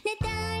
寝た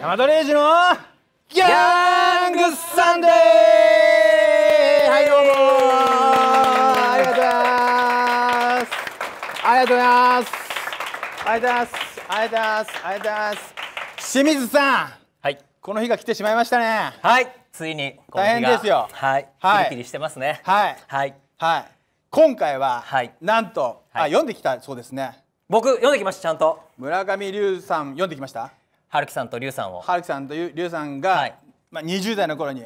大和レイジのギャングサンデーはいどうもありがとうございますありがとうございますありがとうございますありがとうございますありがとうございます清水さんはいこの日が来てしまいましたねはいついに大変ですよはいはいキリキリしてますねはいはいはい今回は、はい、なんと、はい、あ読んできたそうですね僕読んできましたちゃんと村上龍さん読んできました春樹さんと龍さんを春樹さんと龍さんが、はい、まあ、20代の頃に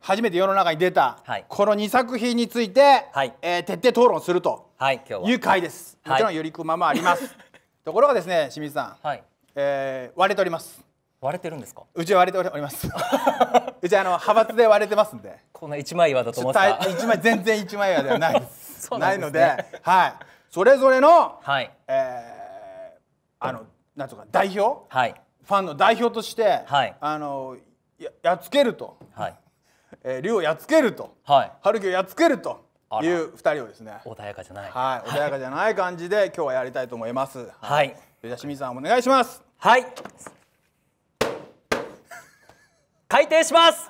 初めて世の中に出た、はい、この2作品について、はい、えー、徹底討論するという回です、もちろんよりくままあります ところがですね清水さん、はい、えー、割れております割れてるんですかうちは割れております うちあの派閥で割れてますんでこんな一枚岩だと思ってた一枚全然一枚岩ではないです ね、ないのではいそれぞれの、はい、えー、あのなんとか代表、はい、ファンの代表として、はい、あのややっつけると、はい えー、竜をやっつけると、はい、春樹をやっつけるという2人をですね穏やかじゃない、はい、穏やかじゃない感じで 今日はやりたいと思います。はい、じゃ清水さんお願いします。はい改定します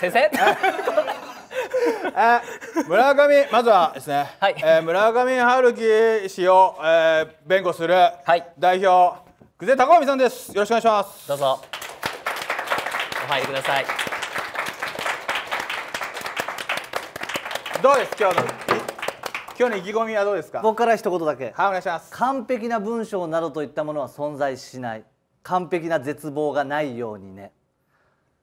先生 えー、村上まずはですね、はい、えー、村上春樹氏を、えー、弁護する代表、久世孝臣さんですよろしくお願いしますどうぞお入りくださいどうです今日の今日の意気込みはどうですか僕から一言だけはいお願いします完璧な文章などといったものは存在しない完璧な絶望がないようにね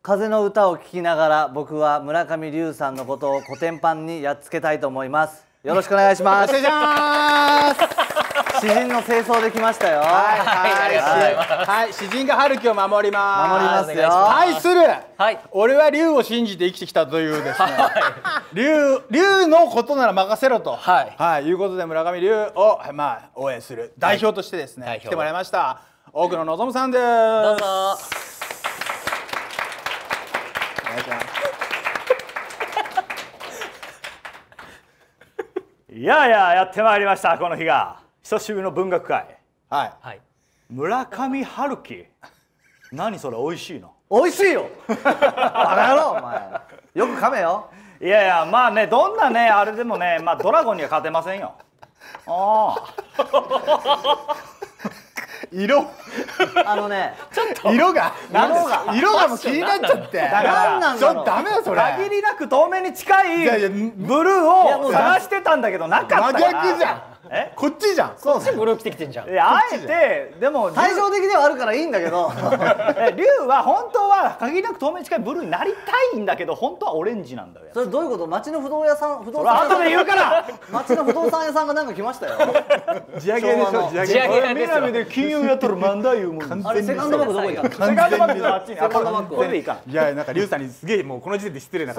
風の歌を聴きながら僕は村上龍さんのことをコテンパンにやっつけたいと思いますよろしくお願いします詩人の清掃できましたよはいはいはい、はい、詩人が春樹を守ります守りますよはいするはい俺は龍を信じて生きてきたというですね龍龍のことなら任せろとはい、はい、いうことで村上龍をまあ応援する代表としてですね、はい、来てもらいました奥野望さんですどうぞ願いします。いやいややってまいりましたこの日が久しぶりの文学会。はい。はい、村上春樹。何それ美味しいの。美味しいよ。バカ野郎お前。よく噛めよ。いやいやまあねどんなねあれでもねまあドラゴンには勝てませんよ。ああ。色あのねちょっと色が色が色がもう気になっちゃってだからちょっとダメだそれ限りなく透明に近いブルーを探してたんだけどなかったか真逆じゃんえこっちじゃんそうっちボルを着てきてんじゃんいやあえてでも対照的ではあるからいいんだけど龍は本当は限りなく透明近いブルーになりたいんだけど本当はオレンジなんだよそれどういうこと町の不動屋さん不動産屋さん後で言うから 町の不動産屋さんがなんか来ましたよ地上げでしょ地上げ地上げで金融やっとる漫才言うもんあれセカンドバックどこ行ったセカンドバッグあっちにセカンドバッグこれでいいかいやなんか龍さんにすげえもうこの時点で失礼な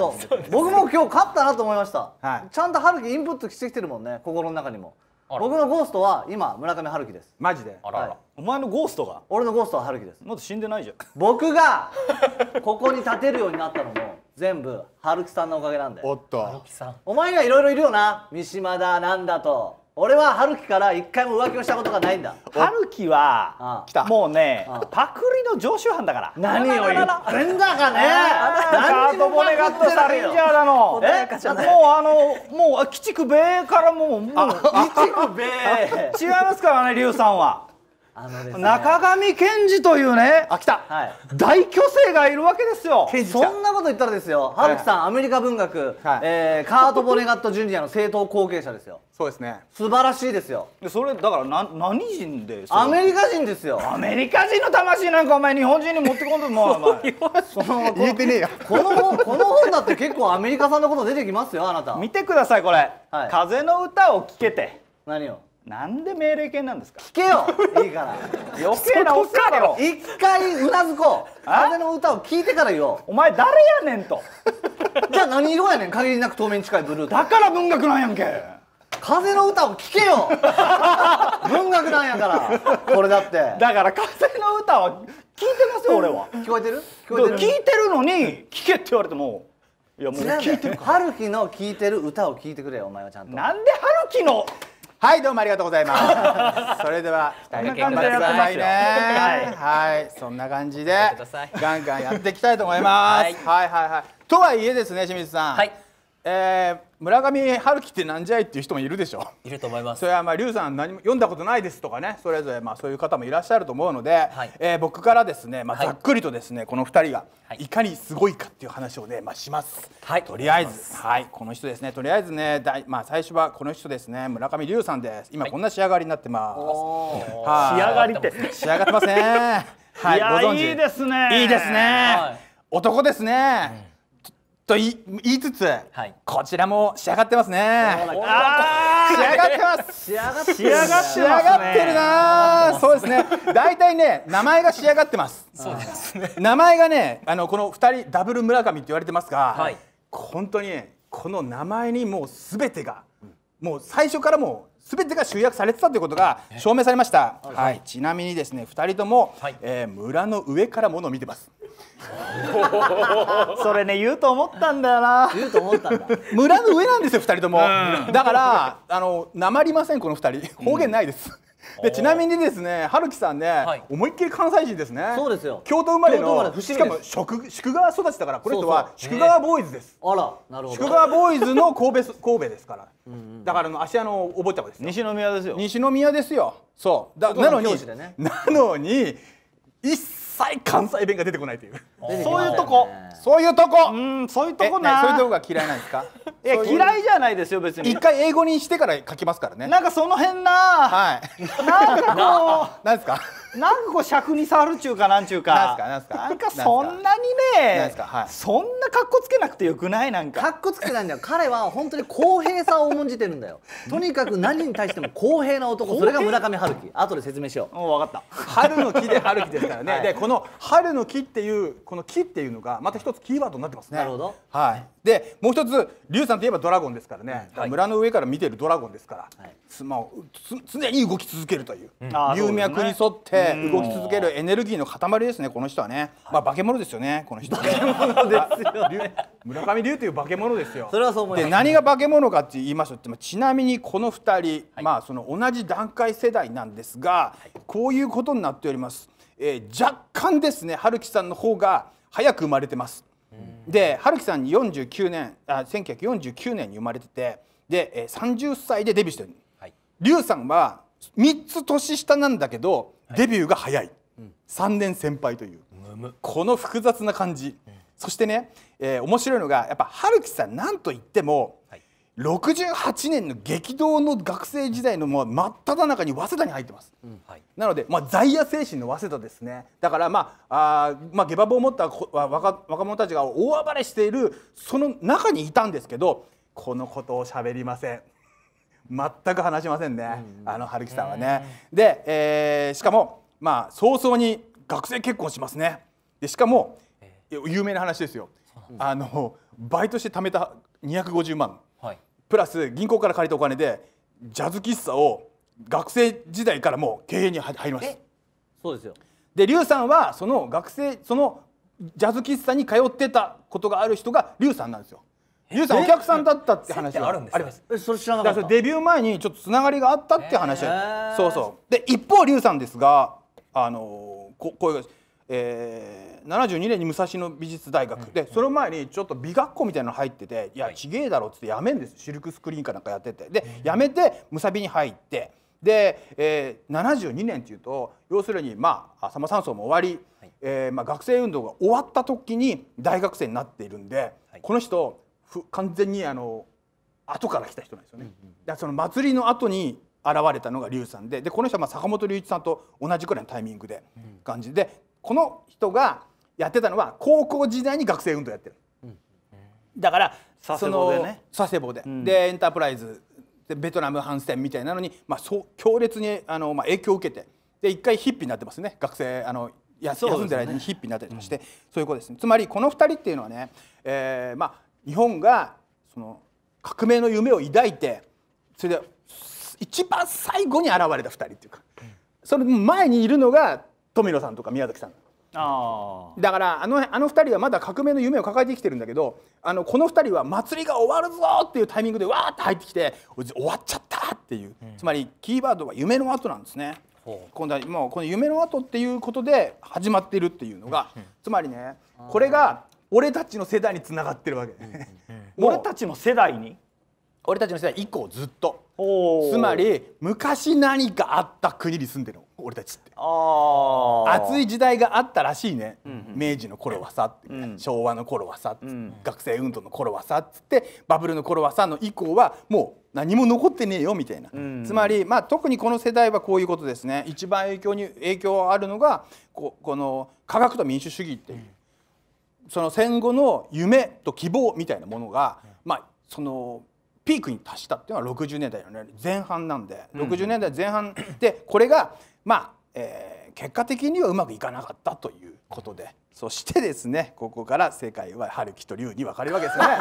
僕も今日勝ったなと思いました、はい、ちゃんと春樹インプットしてきてるもんね心の中にも僕のゴーストは今村上春樹ですマジであらあら、はい、お前のゴーストが俺のゴーストは春樹ですまだ死んでないじゃん僕が ここに立てるようになったのも全部春樹さんのおかげなんだよおっと春樹さんお前にはいろいろいるよな三島だなんだと俺は春樹から一回も浮気をしたことがないんだ春樹はもうねパクリの常習犯だから何を言ってんだかねあなたボネガットサリンジャーだのもうあのもう鬼畜米からももう鬼畜米 違いますからね龍さんはあのですね中上健二というねあ来た、はい、大巨星がいるわけですよそんなこと言ったらですよ春樹さん、アメリカ文学、はい、えー、カート・ボネガット・ジュニアの正統後継者ですよそうですね素晴らしいですよそれだからな何人でアメリカ人ですよアメリカ人の魂なんかお前日本人に持ってこんとも うお前そのてこの本この本だって結構アメリカさんのこと出てきますよあなた見てくださいこれ、はい、風の歌を聴けて何をなんで命令犬なんですか聞けよいいから余計なお世ろ一回うなずこう風の歌を聞いてから言おうお前誰やねんとじゃあ何色やねん限りなく透明に近いブルーだから文学なんやんけ風の歌を聞けよ文学なんやからこれだってだから風の歌は聞いてますよ俺は聞こえてる聞こえてる聞いてるのに聞けって言われてもいやもう聞いてる春樹の聞いてる歌を聞いてくれよお前はちゃんとなんで春樹のはいどうもありがとうございます それでは期待頑張ってくださいねはい、そんな感じでガンガンやっていきたいと思いますはいはいはいとはいえですね清水さん、はいえー、村上春樹ってなんじゃいっていう人もいるでしょういると思いますそれはまあ龍さん何も読んだことないですとかねそれぞれまあそういう方もいらっしゃると思うので、はい、えー、僕からですね、まあ、ざっくりとですね、はい、この2人がいかにすごいかっていう話をね、まあ、します、はい、とりあえず、はい、この人ですねとりあえずねだい、まあ、最初はこの人ですね村上龍さんです今こんな仕上がりになってます、はい、仕上がりって仕上がってますねはい、いいですねいいですね、男ですね、うんと言いつつ、はい、こちらも仕上がってますね。仕上がってます。仕上がって仕上仕上がってるな。そうですね。大体ね名前が仕上がってます。そうですね。名前がねあのこの二人ダブル村上って言われてますが、はい、本当にこの名前にもうすべてが、もう最初からもうすべてが集約されてたということが証明されました、はい、ちなみにですね二人とも、はい、えー、村の上からものを見てます それね言うと思ったんだよな言うと思ったんだ村の上なんですよ二人ともだからあのなまりませんこの二人方言ないです、うんでちなみにですね春樹さんね、はい、思いっきり関西人ですねそうですよ京都生まれのしかも宿宿川育ちだからこれとは宿川ボーイズです、あらなるほど宿川ボーイズの神戸 神戸ですからだからの芦屋のお坊ちゃまです西宮ですよ西宮ですよそうだなのに、ね、なのに一切切関西弁が出てこないというそういうとこそういうとこうんそういうとこなそういうとこが嫌いなんですかえ、嫌いじゃないですよ別に一回英語にしてから書きますからねなんかその辺なはいなんかこう なんですかなんかこう尺に触るちゅうかなんちゅうかなんすかなんすかなんかそんなにねそんなかっこつけなくてよくないなんかかっこつけないんだよ彼は本当に公平さを重んじてるんだよ とにかく何に対しても公平な男それが村上春樹後で説明しようお分かった春の木で春樹ですからね、でこの春の木っていうこの木っていうのがまた一つキーワードになってますねなるほどはいでもう一つ龍さんといえばドラゴンですからね、村の上から見てるドラゴンですから、はい、つまつ常に動き続けるという、うん、脈に沿って、動き続けるエネルギーの塊ですねこの人はね、まあ化け物ですよねこの人、化け物ですよね、村上龍という化け物ですよそれはそう思います、ね、何が化け物かって言いますとちなみにこの2人、はい、まあその同じ段階世代なんですが、こういうことになっております、えー、若干ですね春樹さんの方が早く生まれてますで春樹さんに49年あ1949年に生まれててで30歳でデビューしてる龍、はい、さんは3つ年下なんだけどデビューが早い、3年先輩という、この複雑な感じ、そしてね、えー、面白いのがやっぱ春樹さんなんといっても、はい、68年の激動の学生時代のもう真っ只中に早稲田に入ってます、うんはい、なので、まあ、在野精神の早稲田ですねだから、まあ、あまあ下馬棒を持った若若者たちが大暴れしているその中にいたんですけどこのことをしゃべりません。全く話しませんね、うん、あの春樹さんはね。で、えー、しかもまあ早々に学生結婚しますね。でしかも有名な話ですよ。あのバイトして貯めた250万、はい、プラス銀行から借りたお金でジャズ喫茶を学生時代からもう経営に入ります。そうですよ。で、劉さんはその学生そのジャズ喫茶に通ってたことがある人が劉さんなんですよ。ゆうさんお客さんだったって話があるんですありますそれ知らなかったデビュー前にちょっとつながりがあったって話、えー、そうそうで一方りゅうさんですがあのここういう、えー、72年に武蔵野美術大学、うん、でその前にちょっと美学校みたいなの入ってて、うん、いやちげえだろっつってやめんですシルクスクリーンかなんかやっててで、やめてむさびに入ってで、えー、72年っていうと要するにまあさま山荘も終わり、はい、えー、まあ、学生運動が終わった時に大学生になっているんで、はい、この人完全にあの後から来た人なんですよね。だその祭りの後に現れたのが龍さんででこの人はまあ坂本龍一さんと同じくらいのタイミングで感じでこの人がやってたのは高校時代に学生運動やってる。だから佐世保でね佐世保で、うん、でエンタープライズでベトナム反戦みたいなのに、まあ、そう強烈にあの、まあ、影響を受けてで一回ヒッピーになってますね学生あのや、休んでる間にヒッピーになってまして、うん、そういうことですねつまりこの二人っていうのはね、えー、まあ日本がその革命の夢を抱いてそれで一番最後に現れた2人っていうか、その前にいるのが富野さんとか宮崎さんあだからあのあの2人はまだ革命の夢を抱えてきてるんだけどあのこの2人は祭りが終わるぞっていうタイミングでわーって入ってきて終わっちゃったっていう、うん、つまりキーワードは夢の後なんですね。今度はもうこの夢の後っていうことで始まっているっていうのが、つまりねこれが俺たちの世代につながってるわけ、俺たちの世代に俺たちの世代以降ずっとつまり昔何かあった国に住んでる俺たちって暑い時代があったらしいね、うんうん、明治の頃はさ、うん、昭和の頃はさ、うん、学生運動の頃はさっつってバブルの頃はさの以降はもう何も残ってねえよみたいな、うん、つまり、まあ、特にこの世代はこういうことですね一番影響に影響あるのがここの科学と民主主義っていう。うんその戦後の夢と希望みたいなものが、まあ、そのピークに達したっていうのは60年代の、ね、前半なんで、うん、60年代前半でこれがまあ、えー結果的にはうまくいかなかったということでそしてですねここから世界は春樹と龍に分かれるわけですよね。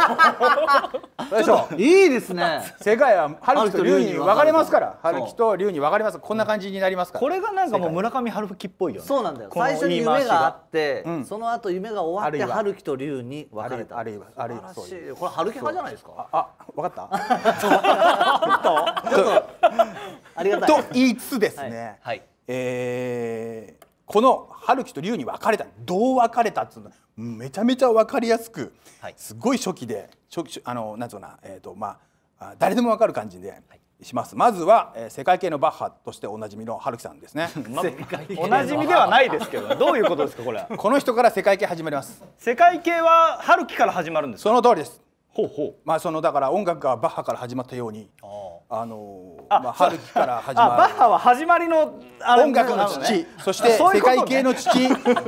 大 将いいですね。世界は春樹と龍に分かれますから春樹と龍に分かれますこんな感じになりますから、これがなんかもう村上春樹っぽいよね。そうなんだよ最初に夢があって、うん、その後夢が終わって春樹と龍に分かれたあるいはあるいはそういうこれ春樹派じゃないですかああ分かった ありがたいと言いつつですね、はい、はいえー、この春樹と龍に別れたどう別れたっていうのめちゃめちゃ分かりやすく、はい、すごい初期で初期あのなんつうな、えーとまあ、誰でも分かる感じで。はいしますまずは、えー、世界系のバッハとしておなじみの春樹さんですね、ま、おなじみではないですけどどういうことですかこれ この人から世界系始まります世界系は春樹から始まるんですその通りですほうほうまあそのだから音楽がバッハから始まったようにあああのまあ、春樹から始まるバッハは始まりの音楽の父、ね、そして世界系の父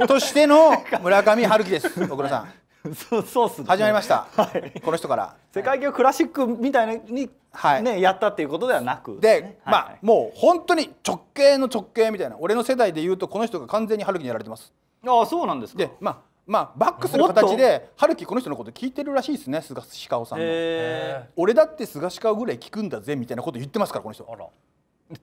としての 村上春樹です小倉さん。そうそうす、ね、始まりました、はい、この人から世界級クラシックみたいに、はい、ね、やったっていうことではなくで、ね、まあ、はいもう本当に直系の直系みたいな俺の世代でいうとこの人が完全に春樹にやられてますああそうなんですかでまあまあ、バックする形で春樹この人のこと聞いてるらしいですね菅鹿尾さんの俺だって菅鹿尾ぐらい聞くんだぜみたいなこと言ってますからこの人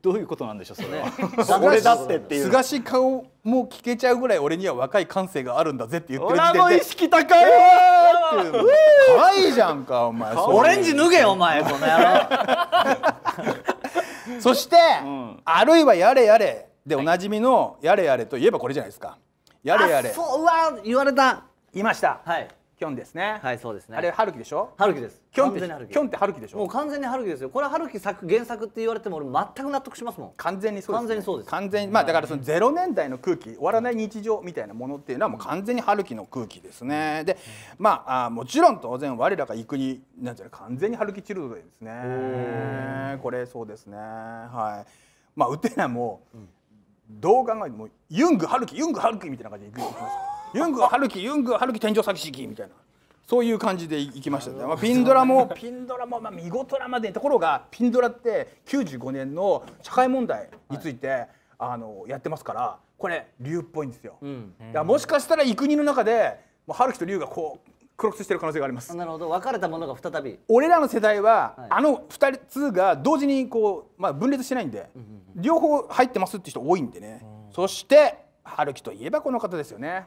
どういうことなんでしょうそれは 俺だってっていう菅鹿尾も聞けちゃうぐらい俺には若い感性があるんだぜって言ってる時点で俺の意識高いわい可愛いじゃんかお前オレンジ脱げお前この野郎 そして、うん、あるいはやれやれでおなじみのやれやれといえばこれじゃないですかやれやれそううわ言われたいましたはいキョンですねはいそうですねあれ春樹でしょ春樹ですキョンってキョンって春樹でしょもう完全に春樹ですよこれは春樹作原作って言われても俺全く納得しますもん完全にそうです、ね、完全にそうです完全にまあだからそのゼロ年代の空気終わらない日常みたいなものっていうのはもう完全に春樹の空気ですねでまああもちろん当然我らが行くになんじゃ、うの完全に春樹チルドですねこれそうですねはいまあウテナも、うん、動画がもうユング春樹ユング春樹みたいな感じでいきますユング春樹ユング春樹天井咲きみたいなそういう感じでいきましたね、まあ、ピンドラもピンドラもまあ見事なまでところがピンドラって95年の社会問題について、はい、あのやってますからこれ竜っぽいんですよ、うん、もしかしたら幾人の中でもう春樹と龍がこうク黒スしてる可能性がありますなるほど別れたものが再び俺らの世代は、はい、あの2つが同時にこう、まあ、分裂してないんで、うんうんうん、両方入ってますって人多いんでね、うん、そして春樹といえばこの方ですよね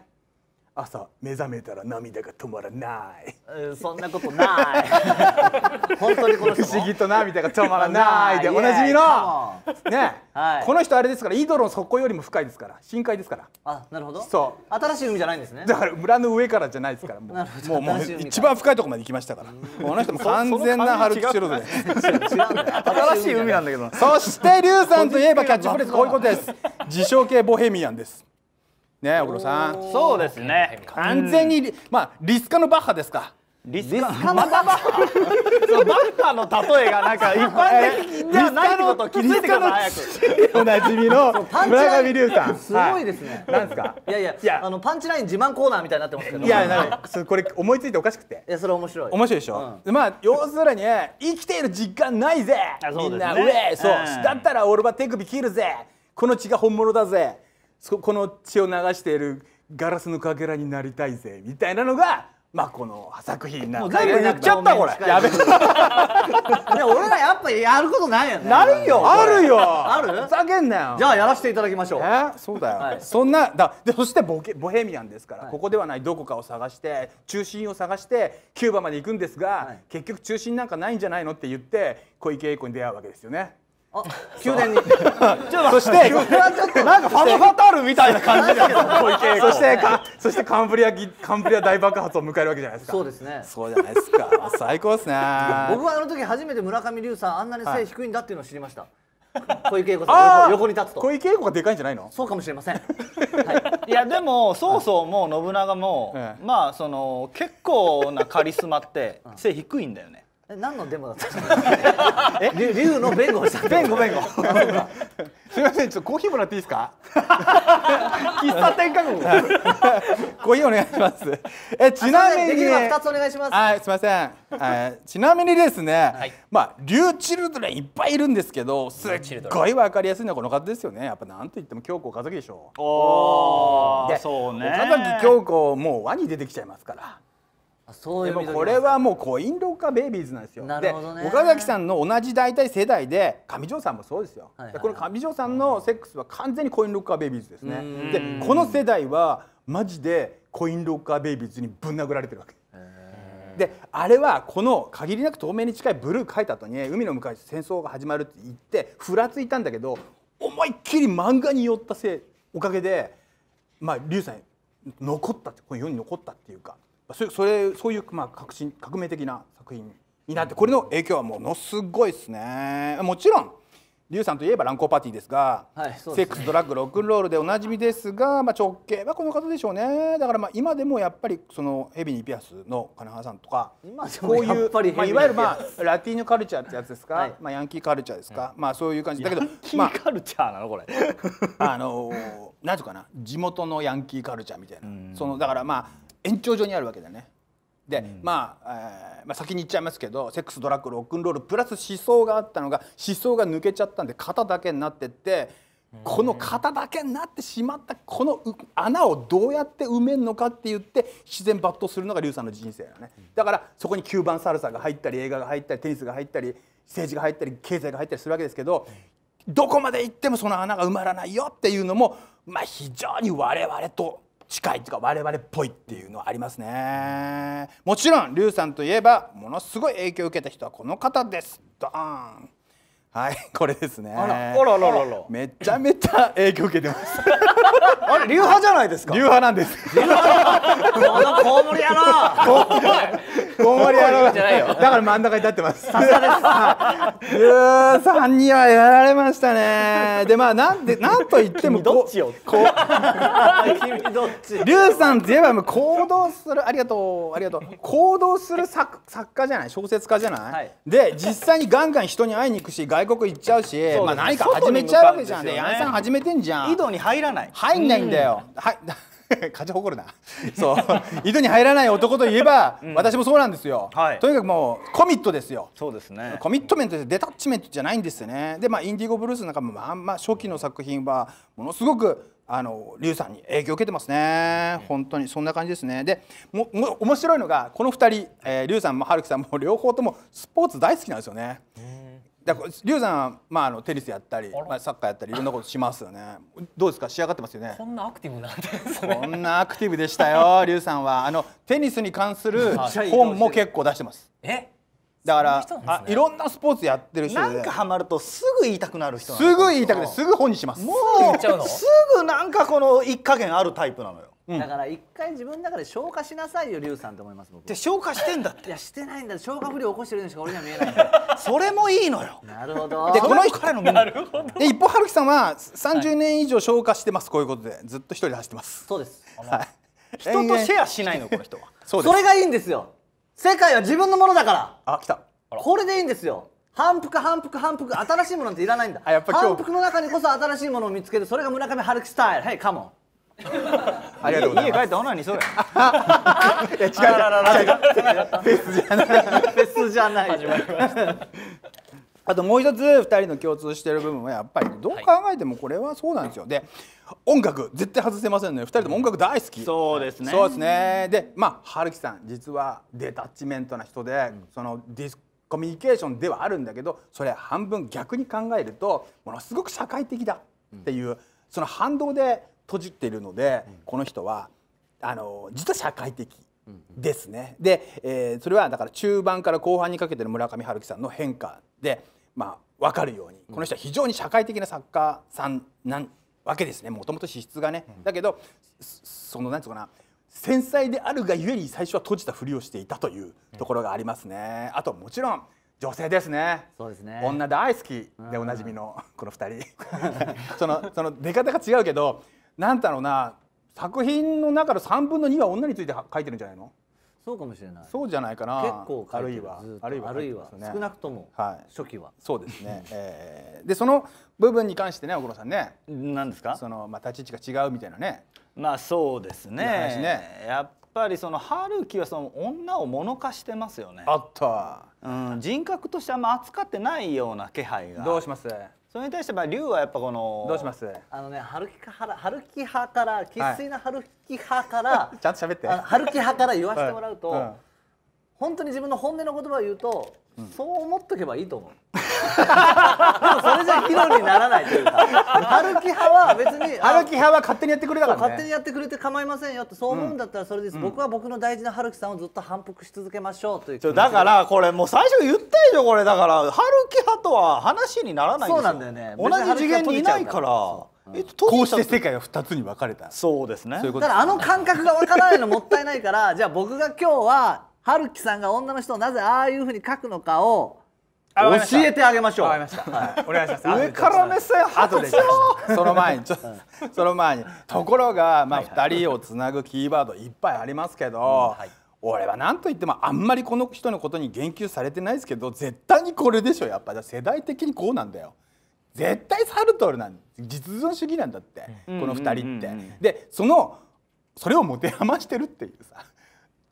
朝目覚めたら涙が止まらないそんなことない 本当にこの不思議と涙が止まらないでおなじみのね、はい、この人あれですからイドロン底よりも深いですから深海ですからあなるほどそう新しい海じゃないんですねだから村の上からじゃないですからもうもうもう一番深いところまで行きましたからこの人も完全な春ルキシ新しい海なんだけどそしてリさんといえばキャッチフレーズこういうことです自称系ボヘミアンですね小黒さんそうですね完全に、まあリスカのバッハですかリスカのバッハバッハの例えがなんか一般的じゃないってと気づいてから早くおなじみの村上龍さんすごいですね、はい、なんですかいやいやいやあのパンチライン自慢コーナーみたいになってますけどいやなんかこれ思いついておかしくていやそれ面白い面白いでしょ、うん、まあ要するに生きている実感ないぜ、ね、みんな上そう、うん、だったら俺は手首切るぜこの血が本物だぜこの血を流しているガラスのかけらになりたいぜみたいなのがまあこの作品なもう言っちゃったこれやべね、俺らやっぱやることないよねないよあるよあるふざけんなよじゃあやらせていただきましょうえそうだよ、そんなだでそしてボケボヘミアンですから、ここではないどこかを探して中心を探してキューバまで行くんですが、結局中心なんかないんじゃないのって言って小池栄子に出会うわけですよね宮殿に そしてなんかファム・ファタールみたいな感じだけどそしてそしてカンブリアカンブリア大爆発を迎えるわけじゃないですかそうですねそうじゃないですか 最高ですね僕はあの時初めて村上龍さんあんなに背低いんだっていうのを知りました、小池栄子さん横に立つと小池栄子がでかいんじゃないのそうかもしれません、はい、いやでも曹操も信長も、はい、まあその結構なカリスマって背低いんだよね何のデモだった え竜の弁護した弁護弁護すみませんちょっとコーヒーもらっていいですか 喫茶店かもコーヒーお願いしますえちなみにできれば2つお願いしますはいすみません、えちなみにですね、はい、まあ竜チルドレンいっぱいいるんですけどすっごいわかりやすいのはこの方ですよねやっぱなんと言っても京子岡崎でしょおおそうね岡崎京子もう輪に出てきちゃいますからそういうでもこれはもうコインロッカーベイビーズなんですよ。なるほどね、で岡崎さんの同じ大体世代で上條さんもそうですよ。はいはいこの上條さんのセックスは完全にコインロッカーベイビーズですね。でこの世代はマジでコインロッカーベイビーズにぶん殴られてるわけ。であれはこの限りなく透明に近いブルー書いた後に海の向かい戦争が始まるって言ってふらついたんだけど思いっきり漫画に寄ったせいおかげでまあ龍さん残ったこの世に残ったっていうかそそれそういう、まあ、革新革命的な作品になってこれの影響はものすごいですね。もちろんリュウさんといえば乱交パーティーですが、はいですね、セックスドラッグロックンロールでおなじみですが、まあ、直径はこの方でしょうねだからまあ今でもやっぱりそのヘビニピアスの金原さんとかこういう、まあ、いわゆる、まあ、ラティーニカルチャーってやつですか、はい、まあ、ヤンキーカルチャーですか、はい、まあそういう感じだけどヤンキーカルチャーなのこれ、まあ、あのー、なんていうかな地元のヤンキーカルチャーみたいなそのだからまあ延長上にあるわけだね。で、うん、まあ、えー、まあ、先に言っちゃいますけどセックスドラッグロックンロールプラス思想があったのが思想が抜けちゃったんで肩だけになってって、この肩だけになってしまったこの穴をどうやって埋めるのかって言って自然抜刀するのが劉さんの人生だね、だからそこに9番サルサが入ったり映画が入ったりテニスが入ったり政治が入ったり経済が入ったりするわけですけど、どこまで行ってもその穴が埋まらないよっていうのも、まあ、非常に我々と近いというか我々っぽいっていうのはありますねもちろん劉さんといえばものすごい影響を受けた人はこの方ですドーンはい、これですね。あら、あらららめちゃめちゃ影響受けてます。あれ、流派じゃないですか。流派なんです。このコウモリ野郎。コウモリ野郎じなだから真ん中に立ってます。さすがです。う三にはやられましたね。で、まあ、なんで、なんと言っても。どっちよ。こう。どっち。リュウさんといえば、もう行動する、ありがとう、ありがとう。行動する作、作家じゃない、小説家じゃない。で、実際にガンガン人に会いに行くし、外外国行っちゃうし、まあ、何か始めちゃうわけじゃんね、ね、矢さん始めてんじゃん井戸に入らない入んないんだよ、はい勝ち 誇るなそう 井戸に入らない男といえば、うん、私もそうなんですよ、はい、とにかくもうコミットですよそうですねコミットメントでデタッチメントじゃないんですよねでまあインディゴブルースなんかもまあまあ初期の作品はものすごくあのリュウさんに影響を受けてますね、本当にそんな感じですねでもも面白いのがこの二人、えー、リュウさんもハルキさんも両方ともスポーツ大好きなんですよね、だから龍さんまああのテニスやったり、まあサッカーやったりいろんなことしますよね。どうですか仕上がってますよね。こんなアクティブなんですね。こんなアクティブでしたよ龍 さんはあのテニスに関する本も結構出してます。え？だから、ね、いろんなスポーツやってる人なんかハマるとすぐ言いたくなる人すぐ言いたくてすぐ本にしますもうすぐなんかこの一加減あるタイプなのようんだから一回自分の中で消化しなさいよリュウさんと思います僕で消化してんだって。いやしてないんだ消化不良起こしてるのしか俺には見えないそれもいいのよなるほどでこの人彼のなるほど。で一方春樹さんは三十年以上消化してますこういうことでずっと一人で走ってますそうですはい人とシェアしないのこの人はそうですそれがいいんですよ世界は自分のものだからあ来たこれでいいんですよ反復反復反復新しいものなんていらないんだあやっぱ今日反復の中にこそ新しいものを見つけるそれが村上春樹スタイルはいカモンありがとうございます。家帰ってオナニーそういや違う。フェスじゃない。フェスじゃない。始まりました。あともう一つ二人の共通している部分はやっぱりどう考えてもこれはそうなんですよ、はい、で音楽絶対外せませんね二人とも音楽大好き、そうですねそうですねでまあ春樹さん実はデタッチメントな人で、うん、そのディスコミュニケーションではあるんだけどそれ半分逆に考えるとものすごく社会的だっていう、うん、その反動で閉じているので、この人はあの実は社会的ですね。で、えー、それはだから中盤から後半にかけての村上春樹さんの変化で、まあ、分かるようにこの人は非常に社会的な作家さんなんわけですねもともと資質がね。だけどそのなんつうかな繊細であるがゆえに最初は閉じたふりをしていたというところがありますね。あともちろん女性ですね。そうですね。女大好きでおなじみのこの二人。その その出方が違うけど、なんだろうな作品の中の3分の2は女について書いてるんじゃないのそうかもしれないそうじゃないかな結構軽いわあるいは、るいは、少なくとも初期は、はい、そうですね、えー、でその部分に関してね小黒さんね何ですかその、まあ、立ち位置が違うみたいなねまあそうですねねやっぱりその春樹はその女を物化してますよねあった、うん、人格としてあんま扱ってないような気配がどうしますそれに対してまあ龍はやっぱこのどうしますあのね春木樹ら春木派から生粋な春木派から、ちゃんと喋って春木派から言わせてもらうと、本当に自分の本音の言葉を言うと、うん、そう思っとけばいいと思うでもそれじゃ議論にならないというか歩き派は別に歩き 派は勝手にやってくれたから、ね、勝手にやってくれて構いませんよってそう思うんだったらそれです、うん、僕は僕の大事な春樹さんをずっと反復し続けましょうというだからこれもう最初言ったでしょこれだから春樹派とは話にならないそうなんだよね同じ次元にいないから。えっと、こうして世界が2つに分かれたそうですねだからあの感覚が分からないのもったいないからじゃあ僕が今日は春樹さんが女の人をなぜああいうふうに書くのかを教えてあげましょう。わかりました。はい、お願いします。上から目線後でその前にちょっと、うん、その前にところがまあ二人をつなぐキーワードいっぱいありますけど。はいはい、俺は何と言ってもあんまりこの人のことに言及されてないですけど絶対にこれでしょやっぱ世代的にこうなんだよ絶対サルトルなん実存主義なんだって、うん、この二人って、でそのそれを持て余してるっていうさ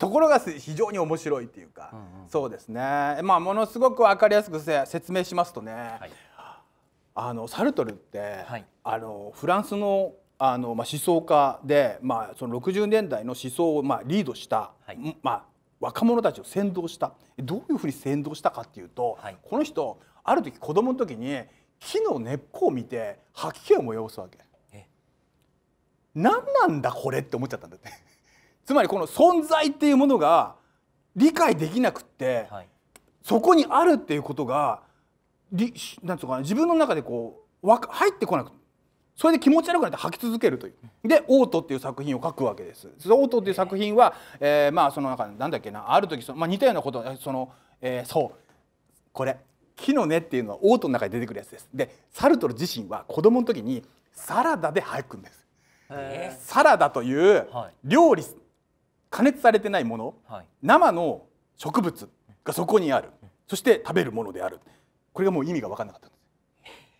ところが非常に面白いっていうか、うんうん、そうですね、まあ、ものすごく分かりやすく説明しますとね、はい、あのサルトルって、はい、あのフランスのあの、まあ、思想家で、まあ、その60年代の思想を、まあ、リードした、はい、まあ、若者たちを先導したどういうふうに先導したかっていうと、この人ある時子供の時に木の根っこを見て吐き気を催すわけ。何なんだこれって思っちゃったんだって。つまりこの存在っていうものが理解できなくって、はい、そこにあるっていうことがなんつうかな自分の中でこう入ってこなくそれで気持ち悪くなって吐き続けるというで「オート」っていう作品を書くわけです。オートっていう作品は、えー、まあその中なんだっけなある時その、まあ、似たようなことその、えー、そうこれ「木の根」っていうのはオートの中に出てくるやつです。でサルトル自身は子供の時にサラダで吐くんです。サラダという料理、はい加熱されてないもの、はい、生の植物がそこにあるそして食べるものであるこれがもう意味が分からなかったんで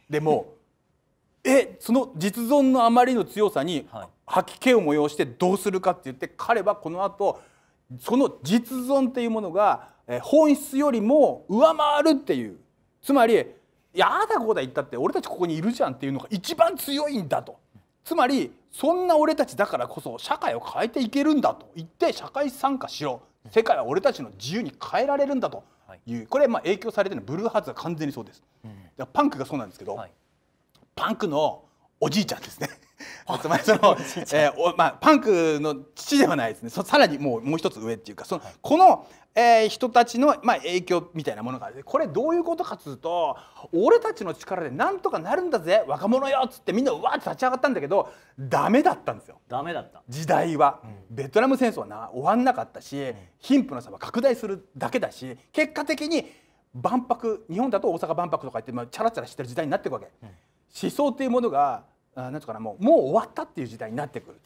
すでも えその実存のあまりの強さに吐き気を催してどうするかって言って彼はこの後その実存っていうものが本質よりも上回るっていうつまり「やあだこうだ言ったって俺たちここにいるじゃん」っていうのが一番強いんだと。つまりそんな俺たちだからこそ社会を変えていけるんだと言って社会参加しろ世界は俺たちの自由に変えられるんだという、これまあ影響されてるのブルーハーツは完全にそうです、うん、パンクがそうなんですけど、はい、パンクのおじいちゃんですねつまりその、えーおまあ、パンクの父ではないですねさらにもうもう一つ上っていうかその、はい、この、えー、人たちの、まあ、影響みたいなものがあるこれどういうことかっつうと俺たちの力でなんとかなるんだぜ若者よっつってみんなうわーって立ち上がったんだけどダメだったんですよ。ダメだった時代は、うん、ベトナム戦争はな終わんなかったし、うん、貧富の差は拡大するだけだし結果的に万博日本だと大阪万博とか言って、まあ、チャラチャラしてる時代になっていくわけ。うん思想というものが何ていうかなもうもう終わったっていう時代になってくる。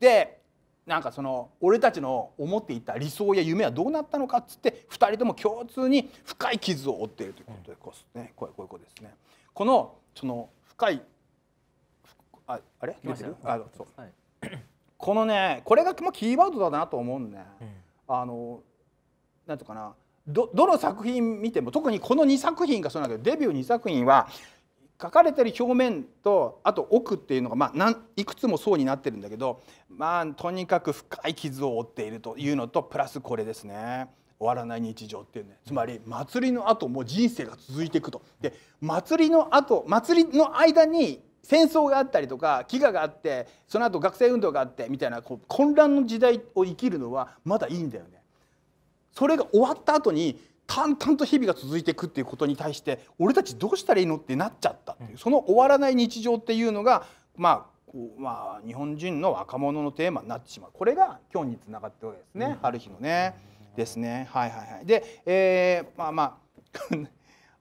でなんかその俺たちの思っていた理想や夢はどうなったのかっつって2人とも共通に深い傷を負っているということでこう,、ね、こういうことですね。このその深いああれ出てるあそう、はい、このねこれがもうキーワードだなと思うんで、ね、うん、あのなんとかなどどの作品見ても特にこの2作品がそうなんだけどデビュー2作品は書かれてる表面とあと奥っていうのが、まあ、いくつも層になってるんだけどまあとにかく深い傷を負っているというのとプラスこれですね終わらない日常っていうねつまり祭りの後もう人生が続いていくと。で祭りの後祭りの間に戦争があったりとか飢餓があってその後学生運動があってみたいなこう混乱の時代を生きるのはまだいいんだよね。それが終わった後に淡々と日々が続いていくっていうことに対して俺たちどうしたらいいのってなっちゃったっていうその終わらない日常っていうのがまあまあ、日本人の若者のテーマになってしまうこれが今日につながってるわけですね、うん、春日のね、うん、ですねはいはいはいで、えー、まあまあ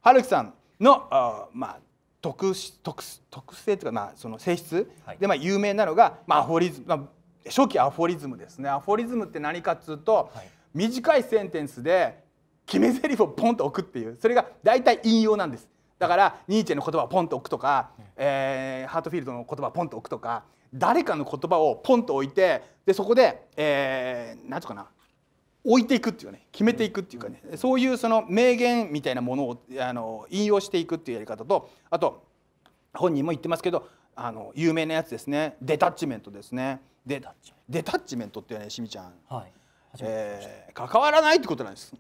春樹さんのあまあ特特特性というかまあその性質、はい、でまあ有名なのが、まあ、アフォリズム、まあ、初期アフォリズムですねアフォリズムって何かっつうと、はい、短いセンテンスで決め台詞をポンと置くっていうそれが大体引用なんですだからニーチェの言葉をポンと置くとか、えー、ハートフィールドの言葉をポンと置くとか誰かの言葉をポンと置いてでそこで、えー、なんうかな置いていくっていうね決めていくっていうかね、そういうその名言みたいなものをあの引用していくっていうやり方とあと本人も言ってますけどあの有名なやつですねデタッチメントですねデタッチメントってねしみちゃん、はいえー、関わらないってことなんです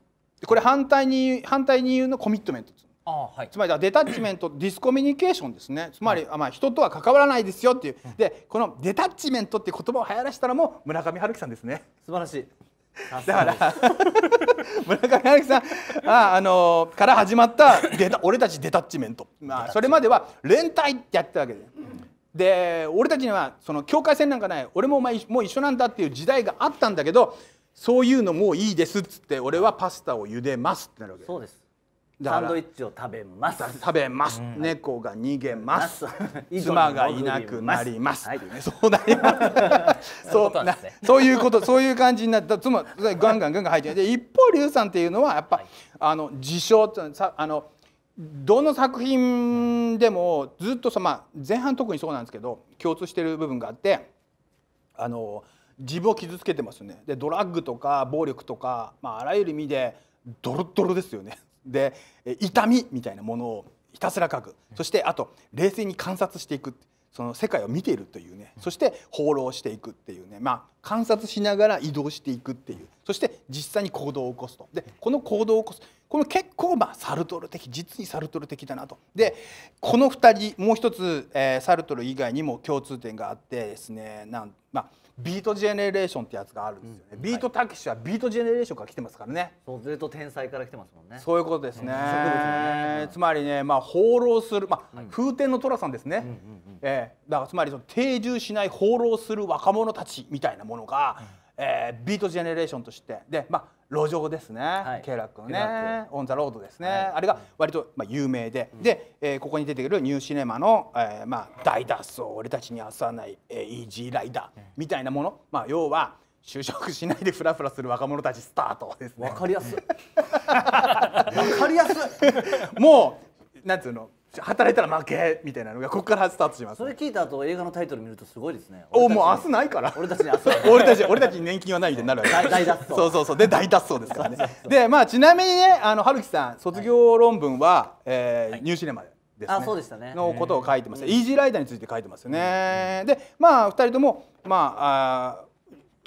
これ反対に反対に言うのコミットメントあはい、つまりデタッチメントディスコミュニケーションですねつまり、はい、まあ、人とは関わらないですよっていうでこのデタッチメントっていう言葉を流行らしたのも村上春樹さんですね素晴らしいだから村上春樹さんあ、あのー、から始まったデタ俺たちデタッチメント、まあ、それまでは連帯ってやってたわけで。で俺たちにはその境界線なんかない俺もお前もう一緒なんだっていう時代があったんだけどそういうのもういいですっつって俺はパスタを茹でますってなるわけそうですサンドイッチを食べます食べます、うん、猫が逃げます 妻がいなくなります、はい、そうなりますそう、ね、そういうことそういう感じになったつま ガンガンガンガン入ってで一方龍さんっていうのはやっぱ、はい、あの自称ってさあのどの作品でもずっとさ、まあ、前半特にそうなんですけど共通してる部分があってあの自分を傷つけてますよねでドラッグとか暴力とか、まあ、あらゆる意味でドロドロですよねで痛みみたいなものをひたすら書くそしてあと冷静に観察していくその世界を見ているというねそして放浪していくっていうねまあ観察しながら移動していくっていうそして実際に行動を起こすとでこの行動を起こすこの結構まあサルトル的実にサルトル的だなとでこの2人もう一つ、えー、サルトル以外にも共通点があってですねなんまあビートジェネレーションってやつがあるんですよね、うん、ビートたけしはビートジェネレーションから来てますからねそうずっと天才から来てますもんねそういうことですねうんね、つまりねまあ放浪するまあ、うん、風天の寅さんですね、うんうんうん、えー、だからつまりその定住しない放浪する若者たちみたいなものが、えー、ビートジェネレーションとしてでまあ路上ですね、はい、ケイラックのねオン・ザ・ロードですね、はい、あれが割と、まあ、有名で、うん、で、えー、ここに出てくるニューシネマの、えーまあ、大脱走俺たちに明日はない、えー、イージーライダーみたいなもの、まあ、要は就職しないでフラフラする若者たちスタートですね。わかりやすい わかりやすいもうなんつうの働いたら負けみたいなのがここからスタートします、ね、それ聞いた後映画のタイトル見るとすごいですねおもう明日ないから俺たちに明日 俺たち俺たちに年金はないみたいになるわけ 大脱走そうそうそうで大脱走ですからね でまあちなみにねあの春樹さん卒業論文は、はい、えーはい、ニューシネマですね、あそうでしたねのことを書いてます、うん、イージーライダーについて書いてますよね、うん、でまあ2人ともまあ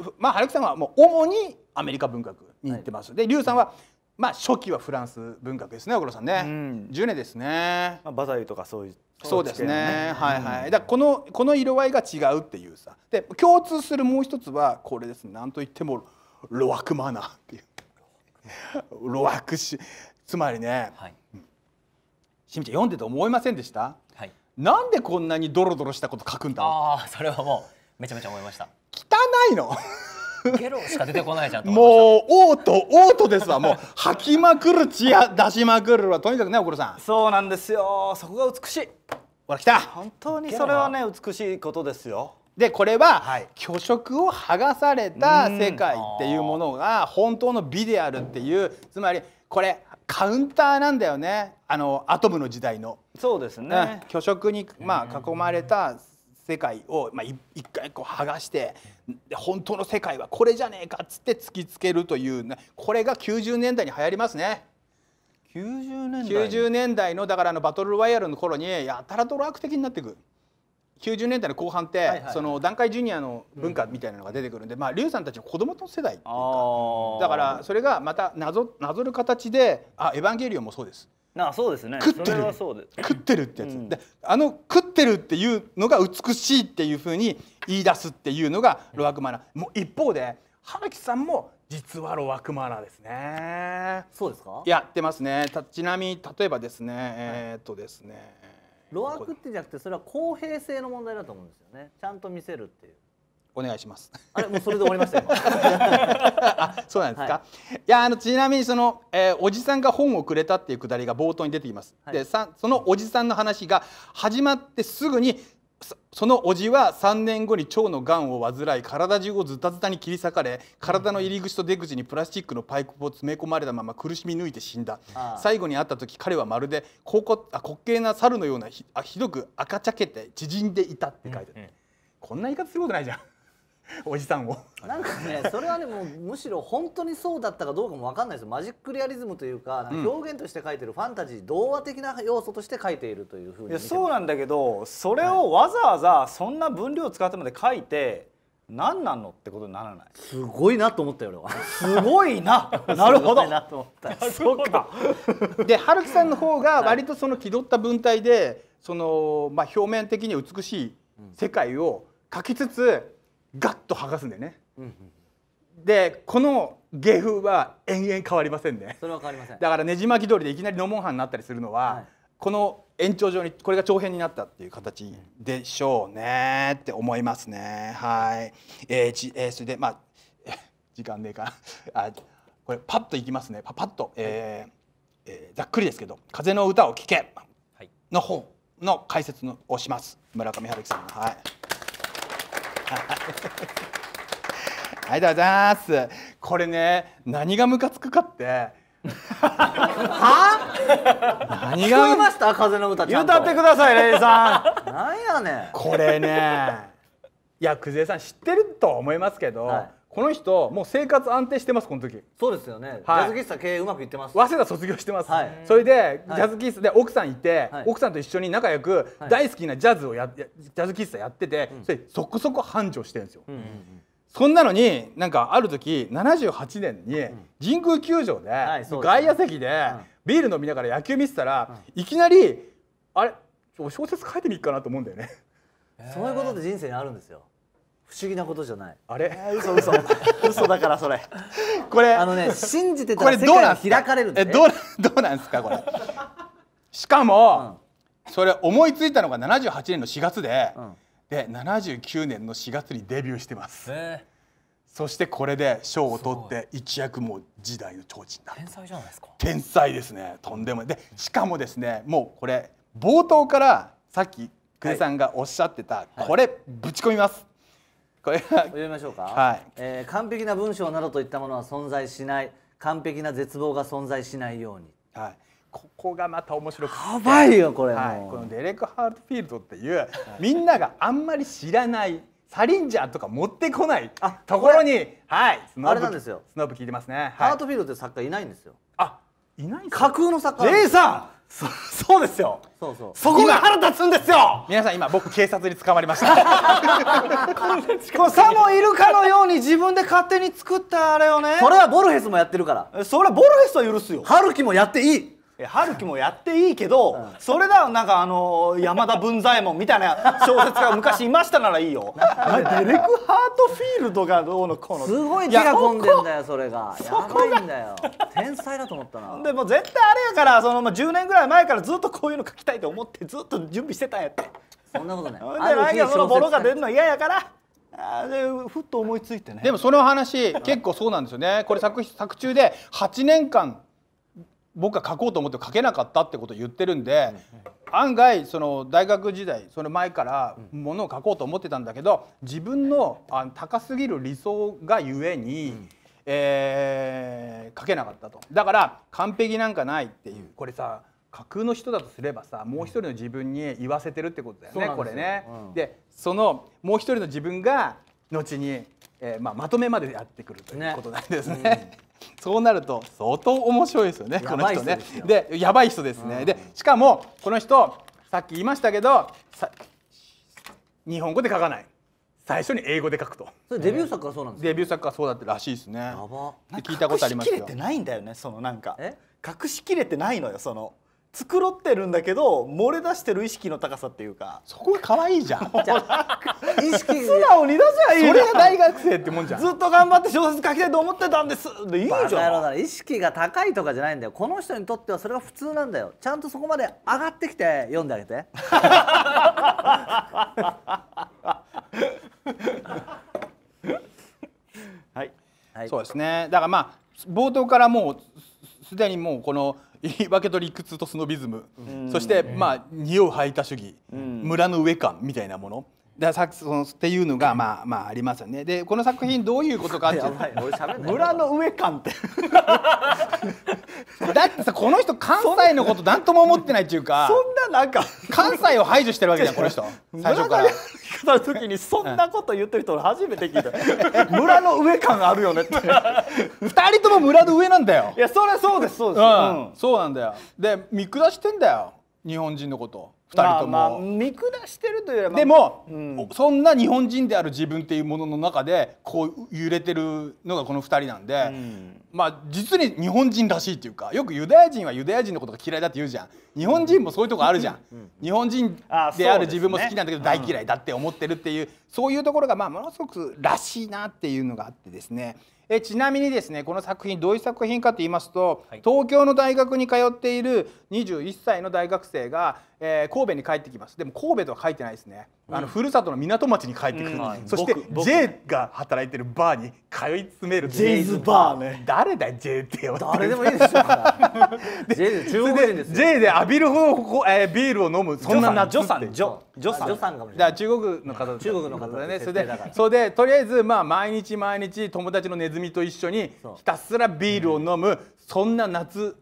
あまあ春樹さんはもう主にアメリカ文学に行ってます、はい、で龍さんはまあ初期はフランス文学ですね小倉さんね、うん、ジュネですね、まあ、バザイとかそういうそうですね、ね、はいはい、だこのこの色合いが違うっていうさで共通するもう一つはこれですねんといってもロアクマナーっていう ロアクシ。つまりね、はい、しみちゃん読んでて思いませんでした、はい、なんでこんなにドロドロしたこと書くんだああそれはもうめちゃめちゃ思いました汚いのゲロしか出てこないじゃんもうオートオートですわもう吐きまくる血や出しまくるはとにかくねおころさんそうなんですよそこが美しいほら来た本当にそれはね美しいことですよでこれは、はい、虚飾を剥がされた世界っていうものが本当の美であるっていうつまりこれカウンターなんだよねあのアトムの時代のそうですね、虚飾に、まあ、囲まれた世界を、まあ、一回こう剥がして本当の世界はこれじゃねえかっつって突きつけるという、これが90年代に流行りますね。90年代 ,90 年代のだからあのバトルワイヤルの頃にやたらと楽的になっていく。90年代の後半って、その段階ジュニアの文化みたいなのが出てくるんで、まあ龍さんたちの子供の世代っていうかだからそれがまたなぞなぞる形で「あエヴァンゲリオン」もそうです。なあそうですね食ってる食ってるってやつ、うん、であの食ってるっていうのが美しいっていうふうに言い出すっていうのがロアクマーナもう一方で原木さんも実はロアクマーナですねそうですかやってますねたちなみに例えばですね、えー、っとですねロアクってじゃなくてそれは公平性の問題だと思うんですよねちゃんと見せるっていうお願いします。あれもうそれで終わりました あ、そうなんですか。はい、いやあのちなみにその、えー、おじさんが本をくれたっていうくだりが冒頭に出てきます。はい、でさそのおじさんの話が始まってすぐにそのおじは3年後に腸のがんを患い体中をズタズタに切り裂かれ体の入り口と出口にプラスチックのパイプを詰め込まれたまま苦しみ抜いて死んだ最後に会った時彼はまるでこあ滑稽な猿のようなひあひどく赤ちゃけて縮んでいたって書いてある、うんうん、こんな言い方することないじゃん。おじさんをなんかねそれはねもうむしろ本当にそうだったかどうかも分かんないですマジックリアリズムというか表現として書いてるファンタジー、うん、童話的な要素として書いているというふうにそうなんだけどそれをわざわざそんな分量を使ってまで書いて、何なのってことにならないすごいなと思ったよ俺はすごいな なるほどなと思ったそかで春樹さんの方が割とその気取った文体でその、まあ、表面的に美しい世界を書きつつガッと剥がすんだよね。うんうん、でこの芸風は延々変わりませんねそれは変わりませんだからねじ巻き通りでいきなりのンハンになったりするのは、はい、この延長上にこれが長編になったっていう形でしょうねって思いますねはい、えーちえー、それでまあ 時間でえかあこれパッといきますねパパッと、えー、はえー、ざっくりですけど「風の歌を聴け」の本の解説のをします村上春樹さんはいありがとうございます。これね、何がムカつくかって。は何が聞こえました風の歌ちゃんと歌ってくださいレイさんなんやねんこれねいや久世さん知ってると思いますけど、はい、この人もう生活安定してますこの時そうですよね、はい、ジャズ喫茶経営うまくいってます早稲田卒業してます、はい、それでジャズ喫茶で奥さんいて、はい、奥さんと一緒に仲良く大好きなジャズをやジャズ喫茶やってて、それそこそこ繁盛してるんですよ、うんうんうん、そんなのになんかある時78年に神宮球場で外野席でビール飲みながら野球見てたらいきなりあれ小説書いてみっかなと思うんだよねえそういうことで人生にあるんですよ不思議なことじゃないあれ、嘘嘘嘘だからそれこれあのね信じてたら世界に開かれるんでえどうどうなんですかこれしかも、うん、それ思いついたのが78年の4月で、うん、で79年の4月にデビューしてます、えーそしてこれで賞を取って一躍もう時代の超人だ天才じゃないですか天才ですねとんでもないでしかもですねもうこれ冒頭からさっき久世さんがおっしゃってた、はい、これぶち込みます、これは読みましょうか、はいえー、完璧な文章などといったものは存在しない完璧な絶望が存在しないように、はい、ここがまた面白くてやばいよこれ、はい、このデレック・ハートフィールドっていう、はい、みんながあんまり知らないサリンジャーとか持ってこないところにはいスノブあれなんですよスノーブ聞いてますね、はい、ハートフィールドって作家いないんですよあいない架空の作家イさんそ そうですよそうそうそこが腹立つんですよ皆さん今僕警察に捕まりました こさもいるかのように自分で勝手に作ったあれをねそれはボルヘスもやってるからそれはボルヘスは許すよ春樹もやっていい春樹もやっていいけど、それだよなんかあの山田文左衛門みたいな小説家が昔いましたならいいよデレク・ハートフィールドがどうのこのすごい手が込んでんだよそれがやばいんだよ天才だと思ったなでも絶対あれやからその、まあ、10年ぐらい前からずっとこういうの書きたいと思ってずっと準備してたんやってそんなことないでなんそのボロが出るの嫌やからあでふっと思いついてねでもその話結構そうなんですよねこれ作作中で8年間僕が書こうと思って書けなかったってことを言ってるんで、案外その大学時代その前からものを書こうと思ってたんだけど自分のあの高すぎる理想がゆえに、えー、書けなかったとだから完璧なんかないっていうこれさ架空の人だとすればさもう一人の自分に言わせてるってことだよね、これね。うん、でそのもう一人の自分が後に、えーまあ、まとめまでやってくるということなんですね。ねうんそうなると相当面白いですよねこの人ねでやばい人ですね、うん、でしかもこの人さっき言いましたけど日本語で書かない最初に英語で書くとデビュー作はそうなんですデビュー作はそうだったらしいですねやば聞いたことありますよ隠しきれてないんだよねそのなんか隠しきれてないのよその繕ってるんだけど漏れ出してる意識の高さっていうかそこが可愛いじゃん 意識素直に出せばいいそれが大学生ってもんじゃんずっと頑張って小説書きたいと思ってたんですでいいじゃん意識が高いとかじゃないんだよこの人にとってはそれが普通なんだよちゃんとそこまで上がってきて読んであげて はい、はい、そうですねだからまあ冒頭からもうすでにもうこの言い訳と理屈とスノビズム、そしてまあ匂ういた主義、村の上感みたいなものださそのっていうのがまあまあありますよね。でこの作品どういうことかって 村の上感って だってさこの人関西のこと何とも思ってないっていうか そんななんか関西を排除してるわけじゃんこの人最初から。村の時にそんなこと言ってる人初めて聞いた村の上感あるよねって2人とも村の上なんだよいやそれそうですそうです、うん、そうなんだよで見下してんだよ日本人のこと2人とも、まあまあ、見下してるというよりでも、うん、そんな日本人である自分っていうものの中でこう揺れてるのがこの2人なんで、うん、まあ実に日本人らしいっていうかよくユダヤ人はユダヤ人のことが嫌いだって言うじゃん日本人もそういうとこあるじゃん、うん、日本人である自分も好きなんだけど大嫌いだって思ってるっていうそういうところがまあものすごくらしいなっていうのがあってですねえちなみにですねこの作品どういう作品かと言いますと、はい、東京の大学に通っている21歳の大学生が、えー、神戸に帰ってきますでも神戸とは書いてないですね、うん、あのふるさとの港町に帰ってくる、うんはい、そして J が働いてるバーに通い詰める J ズバーね誰だ J ってよ誰でもいいですよ J 中国人です J で浴びるほどここ、えー、ビールを飲むそんななジョさんジョジョさんジョさんかもしれない中国の方中国の方でねそれでそれでとりあえずまあ毎日毎日友達の根ミと一緒にひたすらビールを飲む、そんな夏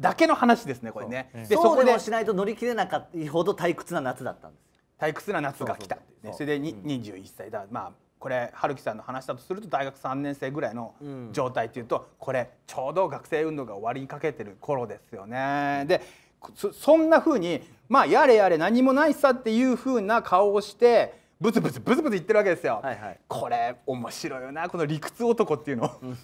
だけの話ですねこれね。でそこでもしないと乗り切れなかったほど退屈な夏だったんです。退屈な夏が来たね、ね、それでに、うん、21歳だまあこれ春樹さんの話だとすると大学3年生ぐらいの状態っていうと、これちょうど学生運動が終わりにかけてる頃ですよね。でそんなふうにまあやれやれ何もないさっていうふうな顔をしてブツブツブツブツ言ってるわけですよ、はいはい、これ面白いよなこの理屈男っていうの、うん、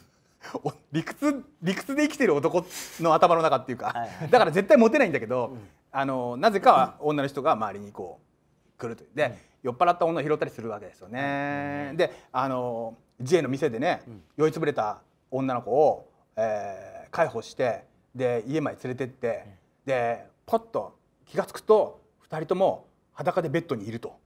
理屈理屈で生きてる男の頭の中っていうか、はいはい、だから絶対モテないんだけど、うん、あのなぜか女の人が周りにこう来るとで、うん、酔っ払った女を拾ったりするわけですよね、であの J の店でね、酔いつぶれた女の子を、えー、介抱してで家まで連れてって、でポッと気が付くと2人とも裸でベッドにいると。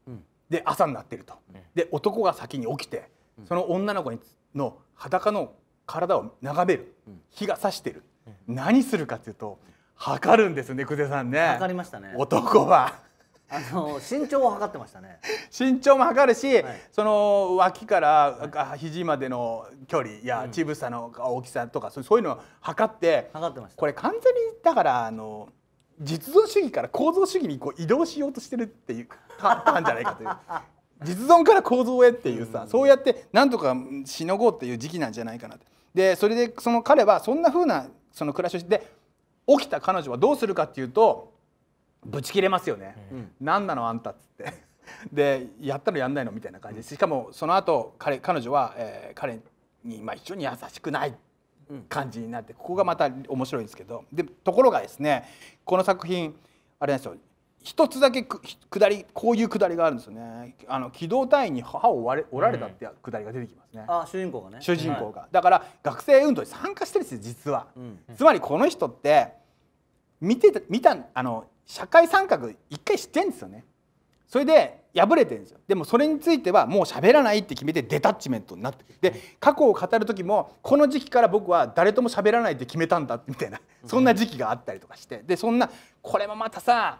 で朝になってると、で男が先に起きてその女の子の裸の体を眺める日が差してる、何するかっていうと測るんですね久世さんね測りましたね男はあの身長を測ってましたね 身長も測るし、はい、その脇から肘までの距離や乳房の大きさとか、そういうのを測って、測ってましたこれ完全にだからあの実存主義から構造主義にこう移動しようとしてるっていうターんじゃないかという。実存から構造へっていうさ、うん、そうやってなんとかしのごうっていう時期なんじゃないかなでそれでその彼はそんなふうなその暮らしをして起きた彼女はどうするかっていうとぶち切れますよね、うん、何なのあんたっつってでやったのやんないのみたいな感じでしかもその後彼彼女は、えー、彼に、まあ、非常に優しくないっ感じになって、ここがまた面白いんですけどでところがですねこの作品あれなんですよ一つだけく下りこういう下りがあるんですよねあの機動隊員に歯を折られたって下りが出てきますね、うん、あ主人公がね主人公が、はい、だから学生運動に参加してるんですよ実は、うん、つまりこの人って見てた見たあの社会参画一回してんですよねそれで破れてるんですよでもそれについてはもう喋らないって決めてデタッチメントになってで過去を語る時もこの時期から僕は誰とも喋らないって決めたんだみたいなそんな時期があったりとかしてでそんなこれもまたさ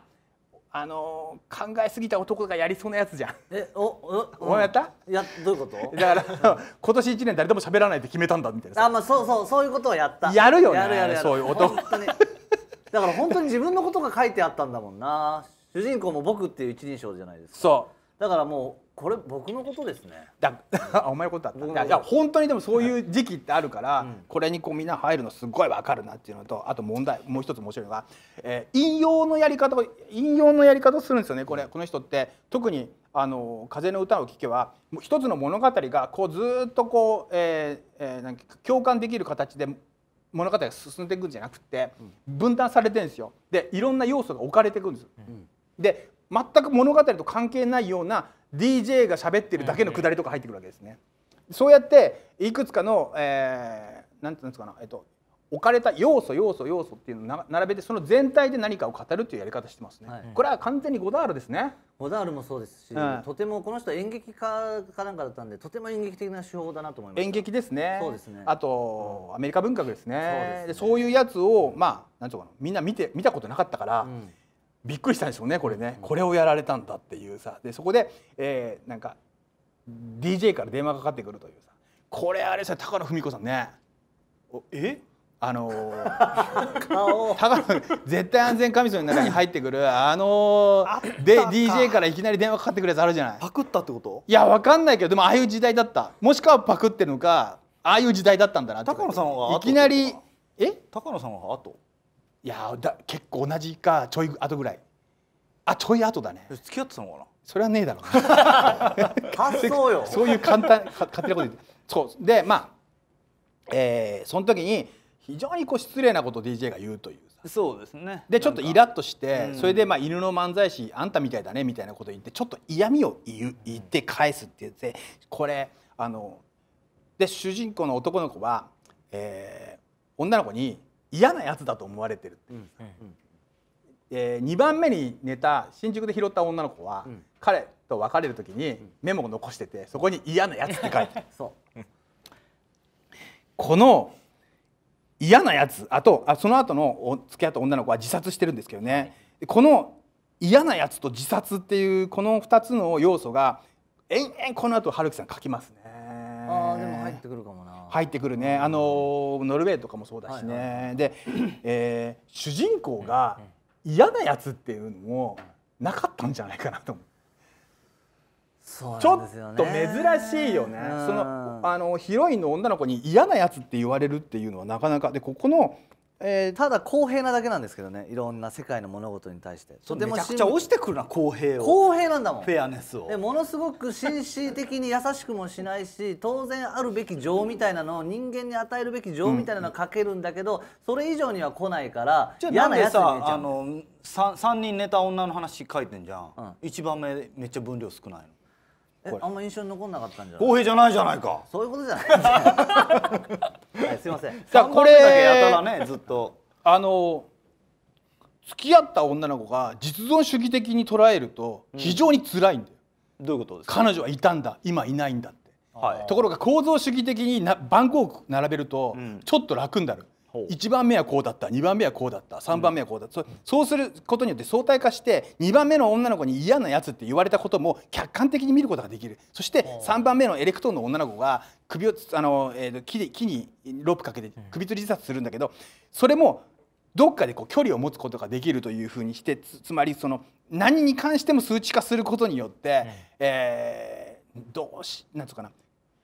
あの考えすぎた男がやりそうなやつじゃん。え、お、お、お、うん、やったいや、どういうことだから、今年一年誰でも喋らないって決めたんだみたいな。あ、まあそうそう、そういうことをやった。やるよね。やるやるやるそういう男。だから本当に自分のことが書いてあったんだもんな。主人公も僕っていう一人称じゃないですかそうだからもうこれ僕のことですねだ お前のことだったいや本当にでもそういう時期ってあるから、うん、これにこうみんな入るのすごいわかるなっていうのとあと問題もう一つ面白いのが、えー、引用のやり方を引用のやり方をするんですよねこれこの人って特にあの「風の歌を聴けば」は一つの物語がこうずっとこう、えーえー、なんか共感できる形で物語が進んでいくんじゃなくて分断されてるんですよでいろんな要素が置かれていくんです。うんで全く物語と関係ないような DJ が喋ってるだけのくだりとか入ってくるわけですね。そうやっていくつかの、えー、なんていうんですかな、えっと、置かれた要素要素要素っていうのを並べてその全体で何かを語るっていうやり方してますね、はい、これは完全にゴダールですねゴダールもそうですし、うん、とてもこの人演劇家かなんかだったんでとても演劇的な手法だなと思います演劇ですねそうですねあと、うん、アメリカ文学ですねそうですねそういうやつをまあなんていうかなみんな見て見たことなかったから、うんびっくりしたんでしょうねこれね、これをやられたんだっていうさでそこで、えー、なんか DJ から電話がかかってくるというさこれあれさ高野文子さんねえあのー、顔高野絶対安全神様の中に入ってくるあのー、で DJ からいきなり電話かかってくるやつあるじゃないパクったってこといやわかんないけどでもああいう時代だったもしくはパクってるのかああいう時代だったんだな高野さんはいきなりえ高野さんは後いやだ結構同じかちょい後ぐらいあちょい後だね付き合ってたのかなそれはねえだろそうよ そういう簡単勝手なこと言ってそうでまあえー、その時に非常にこう失礼なことを DJ が言うというそうですねでちょっとイラッとして、うん、それでまあ犬の漫才師あんたみたいだねみたいなこと言ってちょっと嫌味を言う言って返すって言ってこれあので主人公の男の子は、えー、女の子に嫌なやつだと思われてるってうさ、うんえー、2番目に寝た新宿で拾った女の子は、彼と別れる時にメモを残しててそこに「嫌なやつ」って書いて そうこの嫌なやつあとあその後の付き合った女の子は自殺してるんですけどね、はい、この嫌なやつと自殺っていうこの2つの要素が延々この後春樹さん書きますねあでも入ってくるかも入ってくるねあのノルウェーとかもそうだしね、はいはい、で、えー、主人公が嫌なやつっていうのもなかったんじゃないかなと思う。ね、ちょっと珍しいよね、そのあのヒロインの女の子に嫌なやつって言われるっていうのはなかなかでここのえー、ただ公平なだけなんですけどねいろんな世界の物事に対してとてもめちゃくちゃ押してくるな公平を公平なんだもんフェアネスをものすごく紳士的に優しくもしないし当然あるべき情みたいなのを人間に与えるべき情みたいなのをかけるんだけど、うん、それ以上には来ないから嫌なやつにあの 3, 3人寝た女の話書いてんじゃん、うん、1番目めっちゃ分量少ないのえあんま印象に残んなかったんじゃない公平じゃないじゃないかそういうことじゃない すいません。さあこれやたらねずっとあの付き合った女の子が実存主義的に捉えると非常に辛いんだよ。うん、どういうことですか。彼女はいたんだ、今いないんだって。はい、ところが構造主義的にな番号並べるとちょっと楽になる。うん1番目はこうだった2番目はこうだった3番目はこうだった、うん、そうすることによって相対化して2番目の女の子に嫌なやつって言われたことも客観的に見ることができるそして3番目のエレクトーンの女の子が首をあの、えー、木木にロープかけて首吊り自殺するんだけどそれもどっかでこう距離を持つことができるというふうにしてつまりその何に関しても数値化することによって、うん、えー、どうしなんつうかな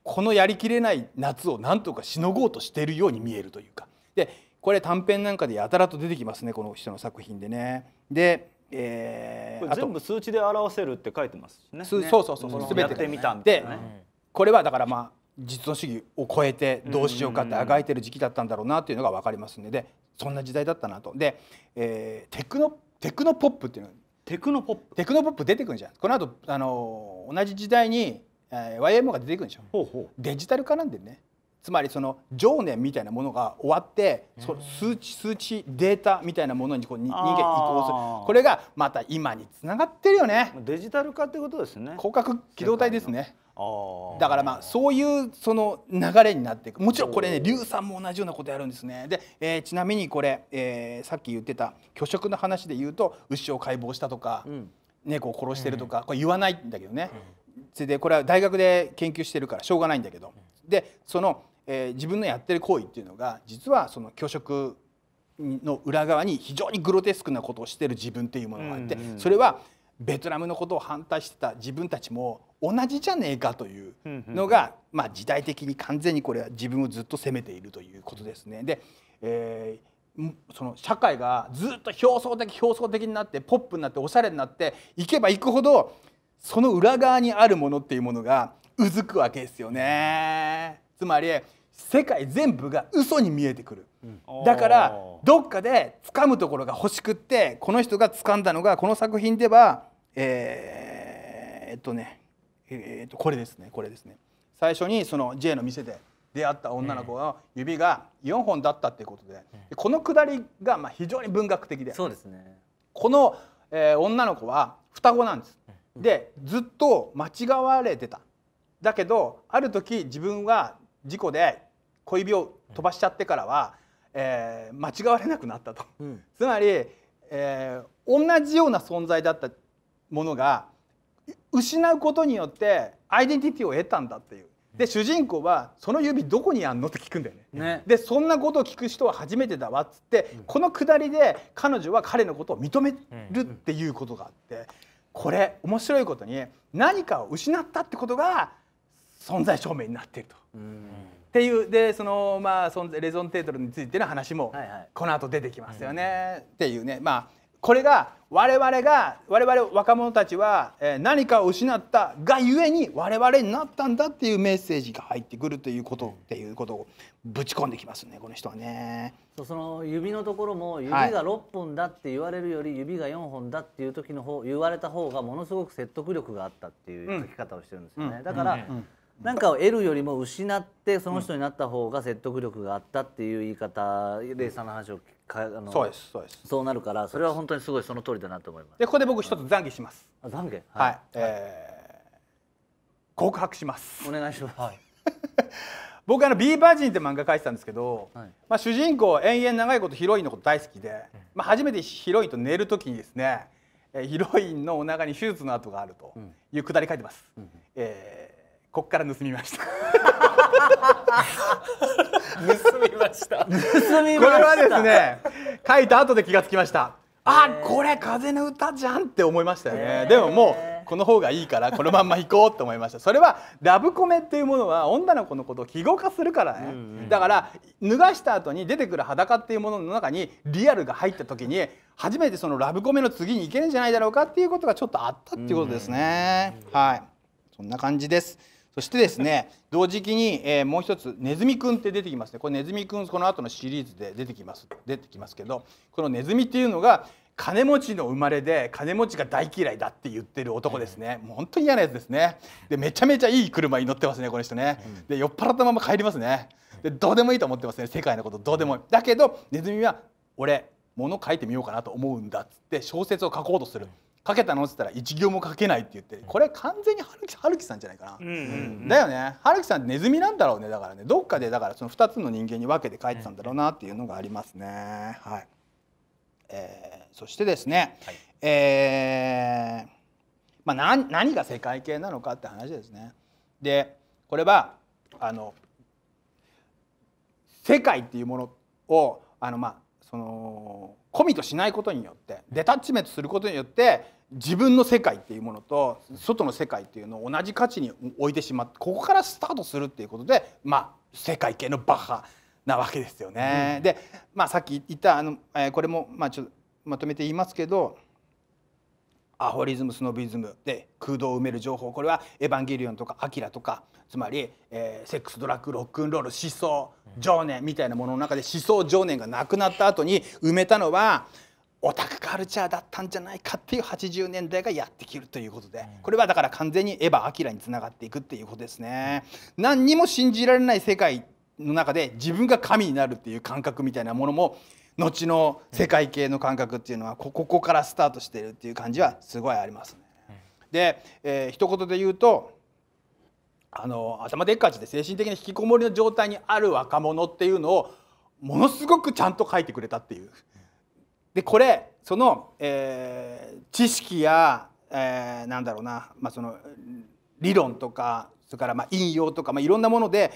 このやりきれない夏をなんとかしのごうとしているように見えるというか。でこれ短編なんかでやたらと出てきますねこの人の作品でね。でえー、全部数値で表せるって書いてますしね。そうそうそう、そう、べ、てやってみたで、これはだからまあ実存主義を超えてどうしようかってあがいてる時期だったんだろうなっていうのが分かりますんででそんな時代だったなと。で、えー、テクノテクノポップっていうのテクノポップテクノポップ出てくるじゃん。この後あのー、同じ時代に、えー、YMO が出てくるでしょ。ほうほうデジタル化なんでね。つまりその情念みたいなものが終わってそ数値数値データみたいなものにこう人間移行するこれがまた今につながってるよねデジタル化ってことですね広角機動体ですねだからまあそういうその流れになっていくもちろんこれね劉さんも同じようなことやるんですねで、えー、ちなみにこれ、えー、さっき言ってた虚飾の話で言うと牛を解剖したとか、うん、猫を殺してるとか、これ言わないんだけどね、うん、それでこれは大学で研究してるからしょうがないんだけどでそのえー、自分のやってる行為っていうのが実はその教職の裏側に非常にグロテスクなことをしてる自分っていうものがあって、それはベトナムのことを反対してた自分たちも同じじゃねえかというのが、まあ、時代的に完全にこれは自分をずっと責めているということですね。で、えーその社会がずっと表層的表層的になってポップになっておしゃれになっていけばいくほどその裏側にあるものっていうものがうずくわけですよね。つまり世界全部が嘘に見えてくる、うん、だからどっかで掴むところが欲しくってこの人が掴んだのがこの作品ではえー、っとねえー、っとこれですねこれですね最初にその J の店で出会った女の子の指が4本だったっていうことで、うん、このくだりがまあ非常に文学的でそうですねこの、えー、女の子は双子なんです。でずっと間違われてただけどある時自分は事故で小指を飛ばしちゃってからは、えー、間違われなくなったと、うん、つまり、えー、同じような存在だったものが失うことによってアイデンティティを得たんだっていうで主人公は「その指どこにあんの?」って聞くんだよね。ねでそんなことを聞く人は初めてだわっつって、うん、このくだりで彼女は彼のことを認めるっていうことがあってこれ面白いことに何かを失ったってことが存在証明になっていると。っていうでそのまあレゾンテートルについての話もこの後出てきますよね。っていうねまあこれが我々が我々若者たちは何かを失ったがゆえに我々になったんだっていうメッセージが入ってくるということっていうことをぶち込んできますねこの人はね。その指のところも指が6本だって言われるより指が4本だっていう時の方言われた方がものすごく説得力があったっていう書き方をしてるんですよね。だから、うんうんうん何かを得るよりも失ってその人になった方が説得力があったっていう言い方、うん、レイさんの話をかあのそうですそうですそうなるからそれは本当にすごいその通りだなと思いますでここで僕一つ懺悔します、うん、懺悔はい、はい、えー、告白しますお願いします、はい、僕あの「ビーバージン」って漫画書いてたんですけど、はい、まあ、主人公延々長いことヒロインのこと大好きで、まあ、初めてヒロインと寝る時にですねヒロインのお腹に手術の跡があるというくだり書いてます、うん、えーこっから盗みました盗みました盗みましたこれはですね書いた後で気がつきましたあこれ風の歌じゃんって思いましたよねでももうこの方がいいからこのまんま行こうと思いましたそれはラブコメっていうものは女の子のことを記号化するからね、うん、だから脱がした後に出てくる裸っていうものの中にリアルが入った時に初めてそのラブコメの次に行けるんじゃないだろうかっていうことがちょっとあったっていうことですね、うん、はいそんな感じです。そしてですね同時期に、えー、もう一つ「ネズミくん」って出てきますねこれネズミくんこの後のシリーズで出てきます出てきますけどこのネズミっていうのが金持ちの生まれで金持ちが大嫌いだって言ってる男ですね、もう本当に嫌なやつですねでめちゃめちゃいい車に乗ってますねこの人ねで酔っ払ったまま帰りますねでどうでもいいと思ってますね世界のことどうでもいいだけどネズミは俺物書いてみようかなと思うんだっつって小説を書こうとする書けたの?」って言ったら「一行も書けない」って言ってこれ完全に春樹さんじゃないかな、うんうんうん、だよね春樹さんってネズミなんだろうねだからねどっかでだからその2つの人間に分けて書いてたんだろうなっていうのがありますねはいえー、そしてですね、はい、えー、まあ何、何が世界系なのかって話ですねでこれはあの世界っていうものをあのまあそのコミットしないことによってデタッチメントすることによって自分の世界っていうものと外の世界っていうのを同じ価値に置いてしまってここからスタートするっていうことでまあ世界系のバッハなわけですよね。うん、で、まあ、さっき言ったあの、えー、これも、まあ、ちょまとめて言いますけどアホリズムスノビズムで空洞を埋める情報これは「エヴァンゲリオン」とか「アキラ」とかつまり、えー、セックスドラッグロックンロール思想情念みたいなものの中で思想情念がなくなった後に埋めたのはオタクカルチャーだったんじゃないかっていう80年代がやってきるということでこれはだから完全にエヴァ・ラにつながっていくっていうことですね。何にも信じられない世界の中で自分が神になるっていう感覚みたいなものも後の世界系の感覚っていうのはここからスタートしてるっていう感じはすごいありますね。で、えー、一言で言うとあの頭でっかちで精神的な引きこもりの状態にある若者っていうのをものすごくちゃんと書いてくれたっていうでこれその、えー、知識や、えー、なんだろうな、まあ、その理論とかそれからまあ引用とか、まあ、いろんなもので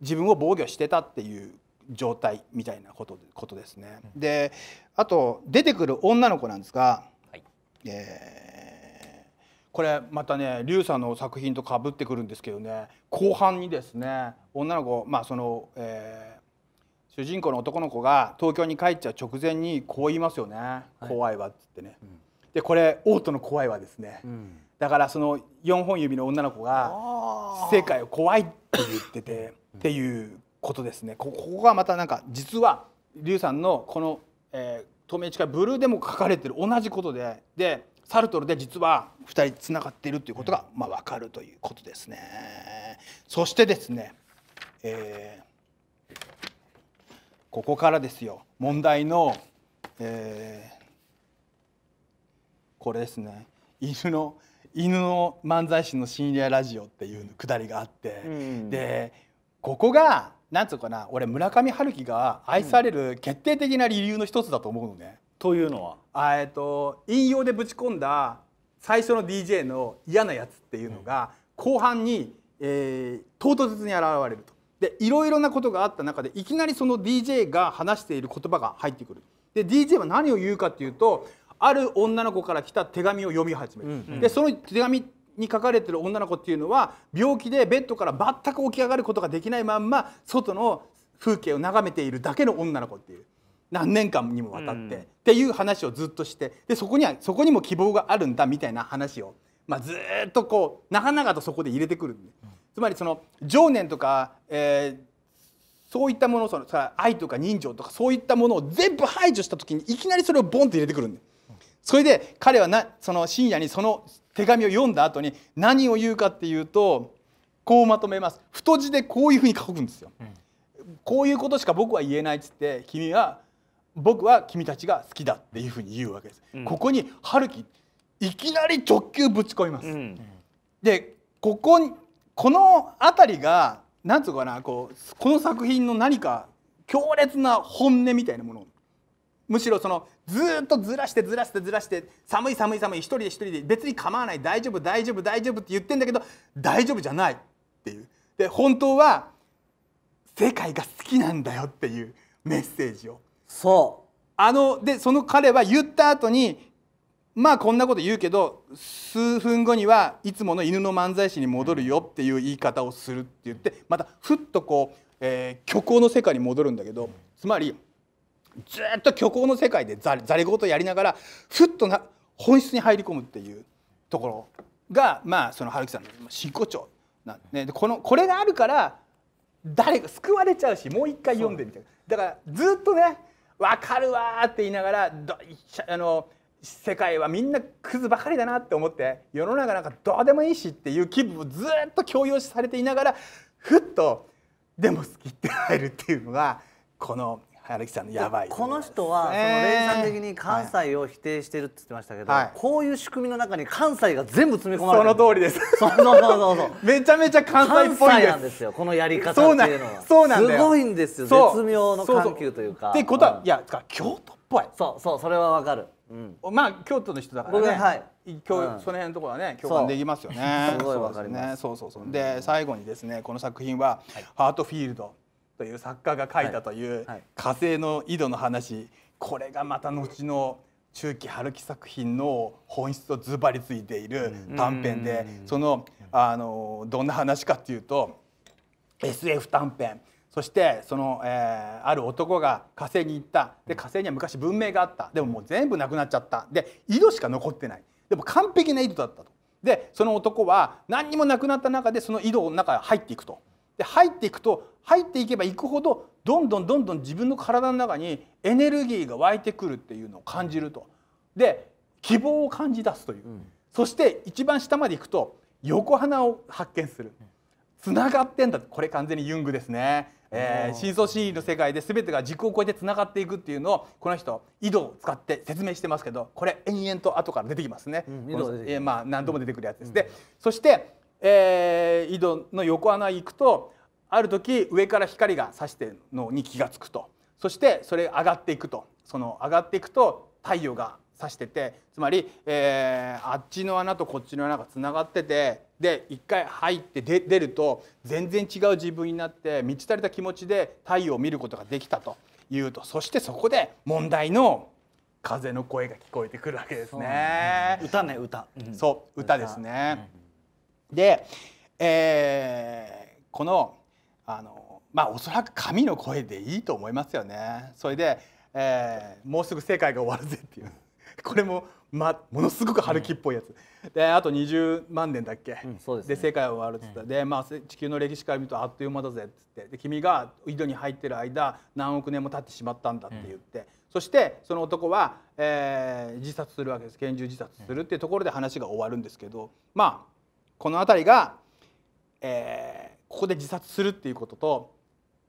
自分を防御してたっていう状態みたいなことことですね。であと出てくる女の子なんですが、はいえー、これまたね劉さんの作品とかぶってくるんですけどね後半にですね女の子、まあそのえー、主人公の男の子が東京に帰っちゃう直前にこう言いますよね「はい、怖いわ」っつってね。うん、でこれ王ーの怖いわですね、うん、だからその4本指の女の子が「世界を怖い」って言っててっていうことですねここがまたなんか実は龍さんのこの、え透明近いブルーでも書かれてる同じことででサルトルで実は2人つながっているということが、まあ、分かるということですね。そしてですね、えーここからですよ問題の、えー、これですね犬の犬の漫才師の深夜ラジオっていうくだりがあって、うん、でここがなんつうかな俺村上春樹が愛される決定的な理由の一つだと思うのね。というのはあえっと引用でぶち込んだ最初の DJ の嫌なやつっていうのが、後半に、えー、唐突に現れると。でいろいろなことがあった中でいきなりその DJ が話している言葉が入ってくるで DJ は何を言うかっていうとある女の子から来た手紙を読み始める、うんうん、でその手紙に書かれてる女の子っていうのは病気でベッドから全く起き上がることができないまんま外の風景を眺めているだけの女の子っていう何年間にもわたって、うん、っていう話をずっとしてでそこにはそこにも希望があるんだみたいな話を、まあ、ずっとこう長々とそこで入れてくるんで。うんつまりその情念とか、えー、そういったものその愛とか人情とかそういったものを全部排除した時にいきなりそれをボンって入れてくるんでそれで彼はなその深夜にその手紙を読んだ後に何を言うかっていうとこうまとめます太字でこういうふうに書くんですよ。うん、こういうことしか僕は言えないっつって君は僕は君たちが好きだっていうふうに言うわけです。うん、ここに春樹いきなり直球ぶち込みます。うん、でこここの辺りがなんつうかなこうこの作品の何か強烈な本音みたいなものむしろそのずっとずらしてずらしてずらして寒い寒い寒い一人で一人で別に構わない大丈夫大丈夫大丈夫って言ってんだけど大丈夫じゃないっていうで本当は世界が好きなんだよっていうメッセージをそうあのでその彼は言った後にまあこんなこと言うけど数分後にはいつもの犬の漫才師に戻るよっていう言い方をするって言ってまたふっとこう、えー、虚構の世界に戻るんだけどつまりずっと虚構の世界でざざれ事やりながらふっとな本質に入り込むっていうところがまあその春樹さんの真骨頂なんね、でこのこれがあるから誰か救われちゃうしもう一回読んでみたいなだからずっとね「分かるわ」って言いながらあの世界はみんなクズばかりだなって思って世の中なんかどうでもいいしっていう気分をずっと強要されていながらふっとでも好きって入るっていうのがこの荒木さんのやばいこの人は、その連鎖的に関西を否定してるって言ってましたけど、はい、こういう仕組みの中に関西が全部詰め込まれてるその通りですそうそうそうそう めちゃめちゃ関西っぽいなんですよこのやり方っていうのはそうなんだすごいんですよ絶妙の緩急というかってことは、うん、いや京都ぽいそうそうそれはわかる、うん、まあ京都の人だからね僕はい今日、うん、その辺のところはね共感できますよね すごいわかりますそうそうそうで最後にですねこの作品は、はい、ハートフィールドという作家が書いたという、はいはい、火星の井戸の話これがまた後の中期春樹作品の本質をズバリついている短編で、うん、そのあのどんな話かっていうと SF 短編そしてその、えー、ある男が火星に行ったで火星には昔文明があったでももう全部なくなっちゃったで井戸しか残ってないでも完璧な井戸だったとでその男は何にもなくなった中でその井戸の中へ入っていくとで入っていくと入っていけばいくほどどんどんどんどん自分の体の中にエネルギーが湧いてくるっていうのを感じるとで希望を感じ出すという、うん、そして一番下まで行くと横浜を発見する。つながってんだこれ完全にユングですねえー、深層心理の世界で全てが時を超えてつながっていくっていうのをこの人井戸を使って説明してますけどこれ延々と後から出てきますね、うん、えー、まあ、何度も出てくるやつです、うん、でそして、えー、井戸の横穴行くとある時上から光が差してるのに気が付くとそしてそれ上がっていくとその上がっていくと太陽が指しててつまり、えー、あっちの穴とこっちの穴がつながっててで一回入って出ると全然違う自分になって満ち足りた気持ちで太陽を見ることができたというとそしてそこで問題の風の声が聞こえてくるわけですね。ね歌ね歌、うん、そう歌ですね。で、えー、このあのまあおそらく神の声でいいと思いますよね。それで、えー、もうすぐ世界が終わるぜっていうこれも、ま、ものすごく春樹っぽいやつ、うん、であと20万年だっけ、うん、そうです、ね、で世界は終わるっつった、うん、で、まあ、地球の歴史から見るとあっという間だぜっつってで君が井戸に入ってる間何億年も経ってしまったんだって言って、そしてその男は、えー、自殺するわけです拳銃自殺するっていうところで話が終わるんですけどまあこの辺りが、えー、ここで自殺するっていうことと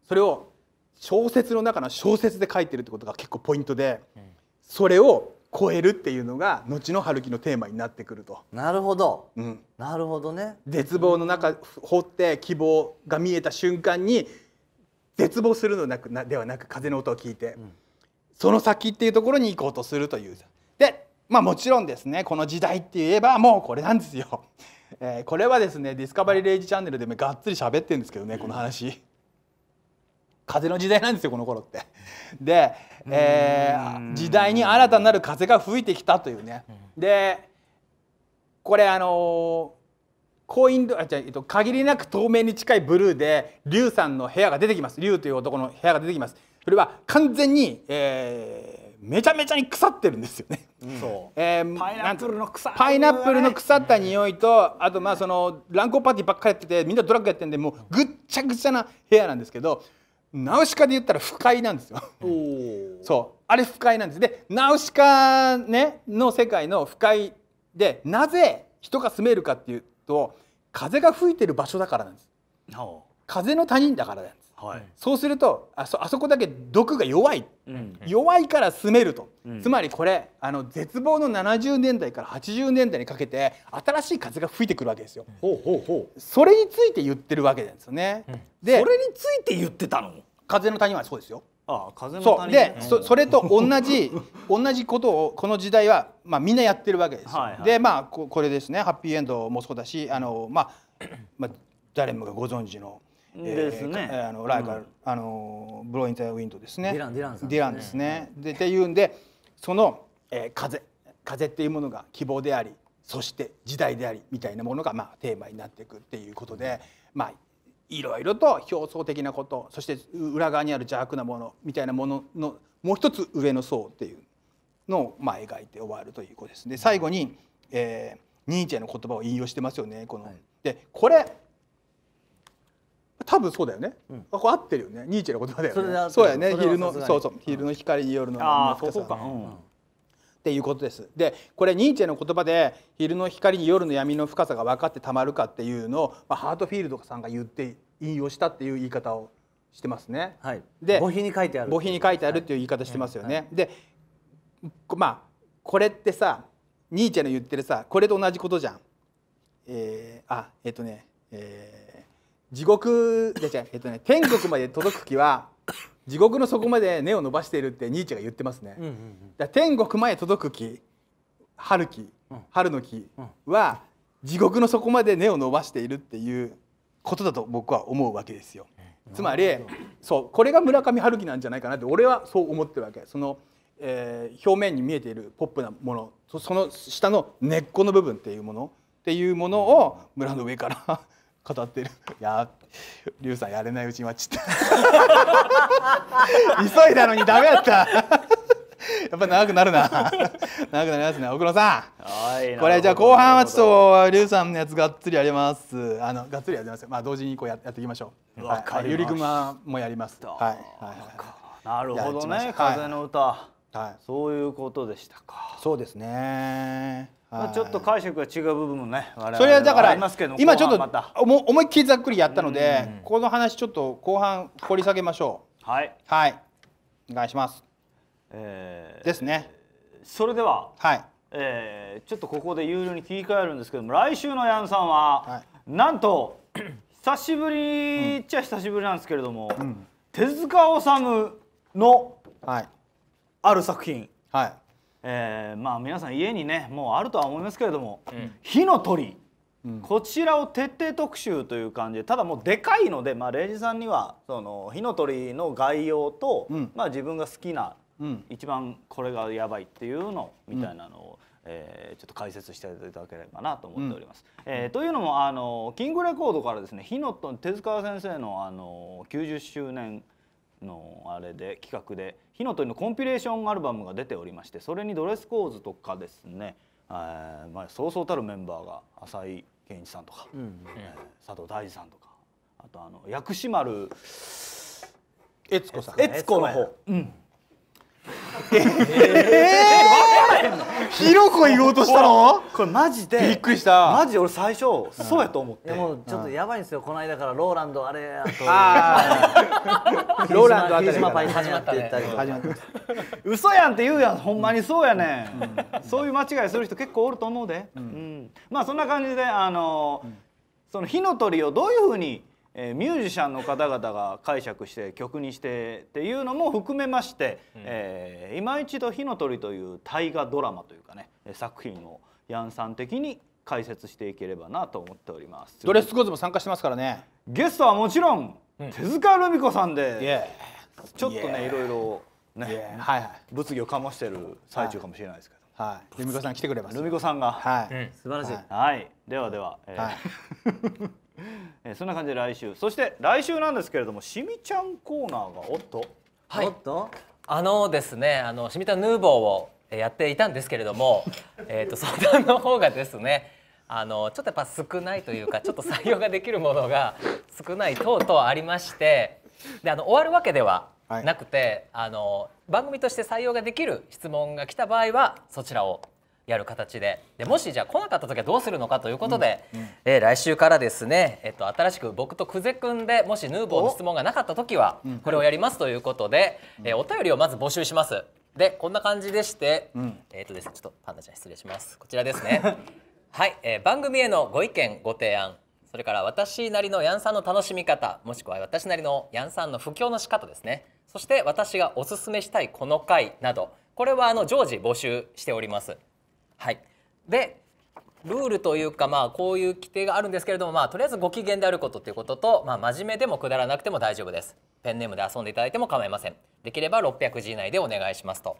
それを小説の中の小説で書いてるってことが結構ポイントで、それを超えるっていうのが後の春樹のテーマになってくると。なるほど、うん、なるほどね。絶望の中掘って希望が見えた瞬間に絶望するのなくではなく風の音を聞いて、うん、その先っていうところに行こうとするという。でまあもちろんですねこの時代って言えばもうこれなんですよ。えー、これはですねディスカバリー・レイジチャンネルでもがっつり喋ってるんですけどねこの話。風の時代なんですよこの頃って。で、えー、時代に新たなる風が吹いてきたというね。でこれあのコインドあじゃあ限りなく透明に近いブルーで龍さんの部屋が出てきます龍という男の部屋が出てきますそれは完全に、えー、めちゃめちゃに腐ってるんですよね、うえー、パイナップルの腐パイナップルの腐った匂いとあとまあその乱交パーティーばっかりやっててみんなドラッグやってんでもうぐっちゃぐちゃな部屋なんですけどナウシカで言ったら不快なんですよ。そうあれ不快なんです。でナウシカ、ね、の世界の不快でなぜ人が住めるかっていうと風が吹いてる場所だからなんです。風の他人だからだはい、そうするとあそあそこだけ毒が弱い、うん、弱いから住めると、うん、つまりこれあの絶望の70年代から80年代にかけて新しい風が吹いてくるわけですよ。ほうほうほうそれについて言ってるわけですよね。でそれについて言ってたの風の谷はそうですよ。ああ風の谷でそそれと同じ 同じことをこの時代は、まあ、みんなやってるわけです、はいはい、でまあここれですねハッピーエンドもそうだしあの、まあ、まあ、誰もがご存知の。ですね、えー、あのライカル、うん、あのブロイン・ザ・ウィンドですねディランディラン、ね、ディランですね。でっていうんでその、えー、風風っていうものが希望でありそして時代でありみたいなものが、まあ、テーマになっていくっていうことで、まあ、いろいろと表層的なことそして裏側にある邪悪なものみたいなもののもう一つ上の層っていうのを、まあ、描いて終わるということです。で最後に、えー、ニーチェの言葉を引用してますよねこの、はい、でこれ多分そうだよね、うん、これ合ってるよねニーチェの言葉だよねそうやね昼のそうそう昼の光によるのあそうそうか、うん、っていうことですでこれニーチェの言葉で昼の光に夜の闇の深さが分かってたまるかっていうのを、まあ、ハートフィールドさんが言って引用したっていう言い方をしてますね、はい、で墓碑に書いてある墓碑に書いてあるっていう言い方してますよね、はいはい、でまあこれってさニーチェの言ってるさこれと同じことじゃんえー、あえっ、ー、とねえー地獄じゃえっとね、天国まで届く気は地獄の底まで根を伸ばしているってニーチェが言ってますね。うんうんうん、だ天国まで届く木春木、春の木は、地獄の底まで根を伸ばしているっていうことだと僕は思うわけですよ。つまりそうこれが村上春樹なんじゃないかなって俺はそう思ってるわけ。そのえー、表面に見えているポップなものその下の根っこの部分っていうものっていうものを村の上から語ってるい やリュウさんやれないうちに待ちって 急いだのにダメだった やっぱ長くなるな長くなりますね奥野さんこれじゃあ後半はちょっとリュウさんのやつがっつりやりますあのがっつりやりますまあ同時にこうややっていきましょうわかりましゆりくまもやりますはいはいはい、なるほどね風の歌、はい、そういうことでしたかそうですねまあ、ちょっと解釈が違う部分もねそれはだから今ちょっと思いっきりざっくりやったので、この話ちょっと後半掘り下げましょうはい、はい、お願いします、えー、ですねそれでは、はいえー、ちょっとここで有料に切り替えるんですけども来週のヤンさんは、はい、なんと 久しぶりっちゃ久しぶりなんですけれども、うん、手塚治虫のある作品、はい、えー、まあ皆さん家にねもうあるとは思いますけれども、うん、火の鳥、うん、こちらを徹底特集という感じでただもうでかいので、まあ、レイジさんにはその火の鳥の概要と、うん、まあ、自分が好きな、一番これがやばいっていうのみたいなのを。えー、ちょっと解説していただければなと思っております。うん、えー、というのもあのキングレコードからですね「火の鳥手塚先生のあの90周年のあれで企画で火の鳥のコンピレーションアルバムが出ておりましてそれにドレスコーズとかですね、えまあ、そうそうたるメンバーが浅井健一さんとか、うん、えー、佐藤大二さんとかあとあの薬師丸悦子さん悦子の方、うん、ええーヒロコ言おうとしたのこれマジでびっくりしたマジで俺最初、そうやと思ってでもちょっとやばいんですよ、この間からローランドあれああ ローランドあたりか始まってたりとか嘘やんって言うやんほんまにそうやね、ん、そういう間違いする人結構おると思うで、うんまあそんな感じであの、その火の鳥をどういうふうにえー、ミュージシャンの方々が解釈して曲にしてっていうのも含めまして、うん、えー、今一度「火の鳥」という大河ドラマというかね作品をヤンさん的に解説していければなと思っておりますドレスコーズも参加してますからねゲストはもちろん、うん、手塚ルミ子さんで、yeah. ちょっとね、yeah. いろいろね、yeah. はいはい、物議を醸してる最中かもしれないですけど、はい、ルミ子さん来てくれますルミ子さんが、はい、うん、素晴らしい、はい、はい、ではでは、えーはい えー、そんな感じで来週そして来週なんですけれどもしみちゃんコーナーがおっとはいおっとあのですねあのしみたヌーボーをやっていたんですけれども えと相談の方がですねあのちょっとやっぱ少ないというかちょっと採用ができるものが少ない等々ありましてであの終わるわけではなくて、はい、あの番組として採用ができる質問が来た場合はそちらをやる形ででもしじゃあ来なかった時はどうするのかということで、うんうん、えー、来週からですね、えっと、新しく僕と久世君でもしヌーボーの質問がなかった時はこれをやりますということで、うん、えー、お便りをまず募集します。でこんな感じでして、えっ、とですねちょっとパンダちゃん失礼しますこちらですね はい、えー、番組へのご意見ご提案それから私なりのヤンさんの楽しみ方もしくは私なりのヤンさんの布教の仕方ですねそして私がおすすめしたいこの回などこれはあの常時募集しておりますはい、でルールというか、まあ、こういう規定があるんですけれども、まあ、とりあえずご機嫌であることということと、まあ、真面目でもくだらなくても大丈夫ですペンネームで遊んでいただいても構いませんできれば600字以内でお願いしますと。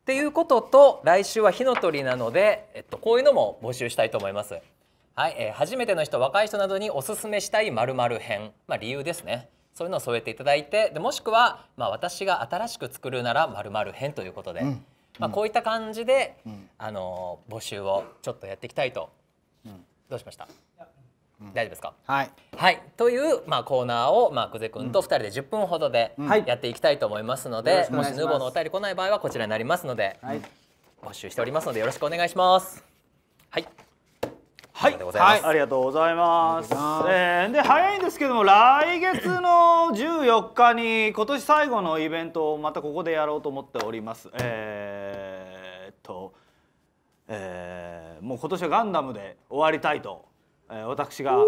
っていうことと来週は火の鳥なので、えっと、こういうのも募集したいと思います。はい、えー、初めての人若い人などにおすすめしたいまる編、ま理由ですねそういうのを添えていただいてでもしくは、まあ、私が新しく作るならまる編ということで。うんまあ、こういった感じで、あの募集をちょっとやっていきたいと、どうしました大丈夫ですか、はい、はい、という、まあ、コーナーを、まあ、久世君と2人で10分ほどでやっていきたいと思いますので、うんはい、もしヌーボーのお便り来ない場合はこちらになりますので、はい、募集しておりますのでよろしくお願いします。はいはい、はい、ありがとうございます。ますえー、で早いんですけども来月の14日に今年最後のイベントをまたここでやろうと思っております。えー、っと、えー、もう今年はガンダムで終わりたいと、えー、私が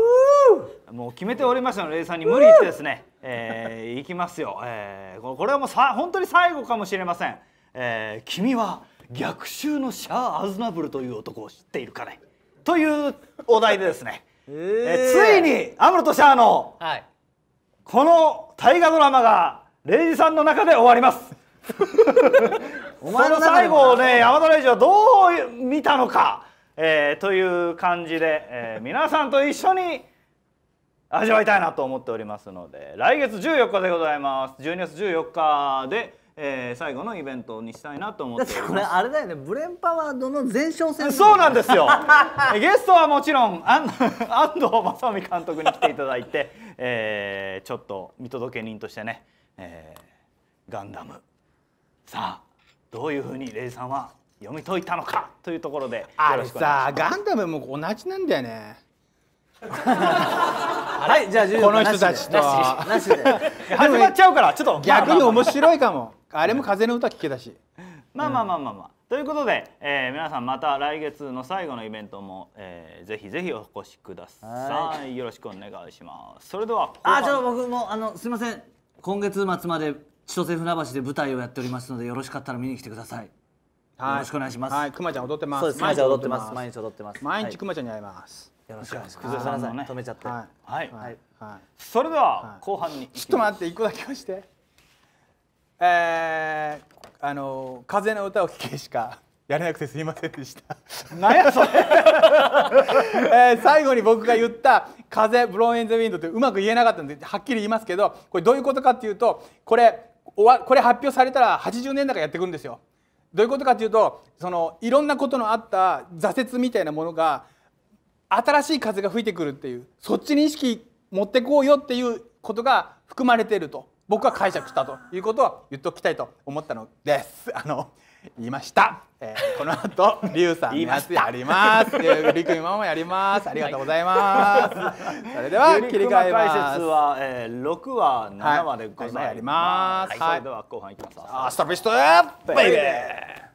もう決めておりましたのでレイさんに無理言ってですね、えー、行きますよ。えー、これはもうさ本当に最後かもしれません。えー、君は逆襲のシャア・アズナブルという男を知っているかね。というお題でですね、えー、ついにアムロとシャアの、はい、この大河ドラマが礼二さんの中で終わります。お前の最後をね山田礼二はどう見たのか、えー、という感じで、えー、皆さんと一緒に味わいたいなと思っておりますので来月14日でございます12月14日でえー、最後のイベントにしたいなと思ってこれあれだよねブレンパワードの前哨戦そうなんですよ ゲストはもちろん安安藤正美監督に来ていただいて、えー、ちょっと見届け人としてね、えー、ガンダムさあどういうふうにレイさんは読み解いたのかというところであれさガンダムも同じなんだよねはい じゃあこの人たちと始まっちゃうからちょっと逆に面白いかもあれも風の歌聞けたし。まあまあまあまあまあ。ということで、えー、皆さんまた来月の最後のイベントも、えー、ぜひぜひお越しください。よろしくお願いします。それでは。あ、じゃっ僕もあのすみません。今月末まで千歳船橋で舞台をやっておりますのでよろしかったら見に来てください。はい、よろしくお願いします。はい、くまちゃん踊ってます。毎日踊ってます。毎日踊ってます。毎日くまちゃんに会います。よろしくお願いします。崩さんのね止めちゃって。はいはいはい。それでは後半に。ちょっと待って一個だけ押して。えー、あの風の歌を聴けしか やれなくてすみませんでした。何やそれ、えー、最後に僕が言った「風ブローイン・ザ・ウィンド」ってうまく言えなかったんではっきり言いますけどこれどういうことかっていうとこれこれ発表されたら80年代からやってくるんですよ。どういうことかっていうとそのいろんなことのあった挫折みたいなものが新しい風が吹いてくるっていうそっちに意識持ってこうよっていうことが含まれてると。僕は解釈したということは言っておきたいと思ったのです。あの言いました。えー、この後リュウさんやつやります。リクママやります。ありがとうございます。それでは切り替えます。解説は六、えー、話七話でございます。はい、はい、それでは後半いきます。あ、スタビストベイベー。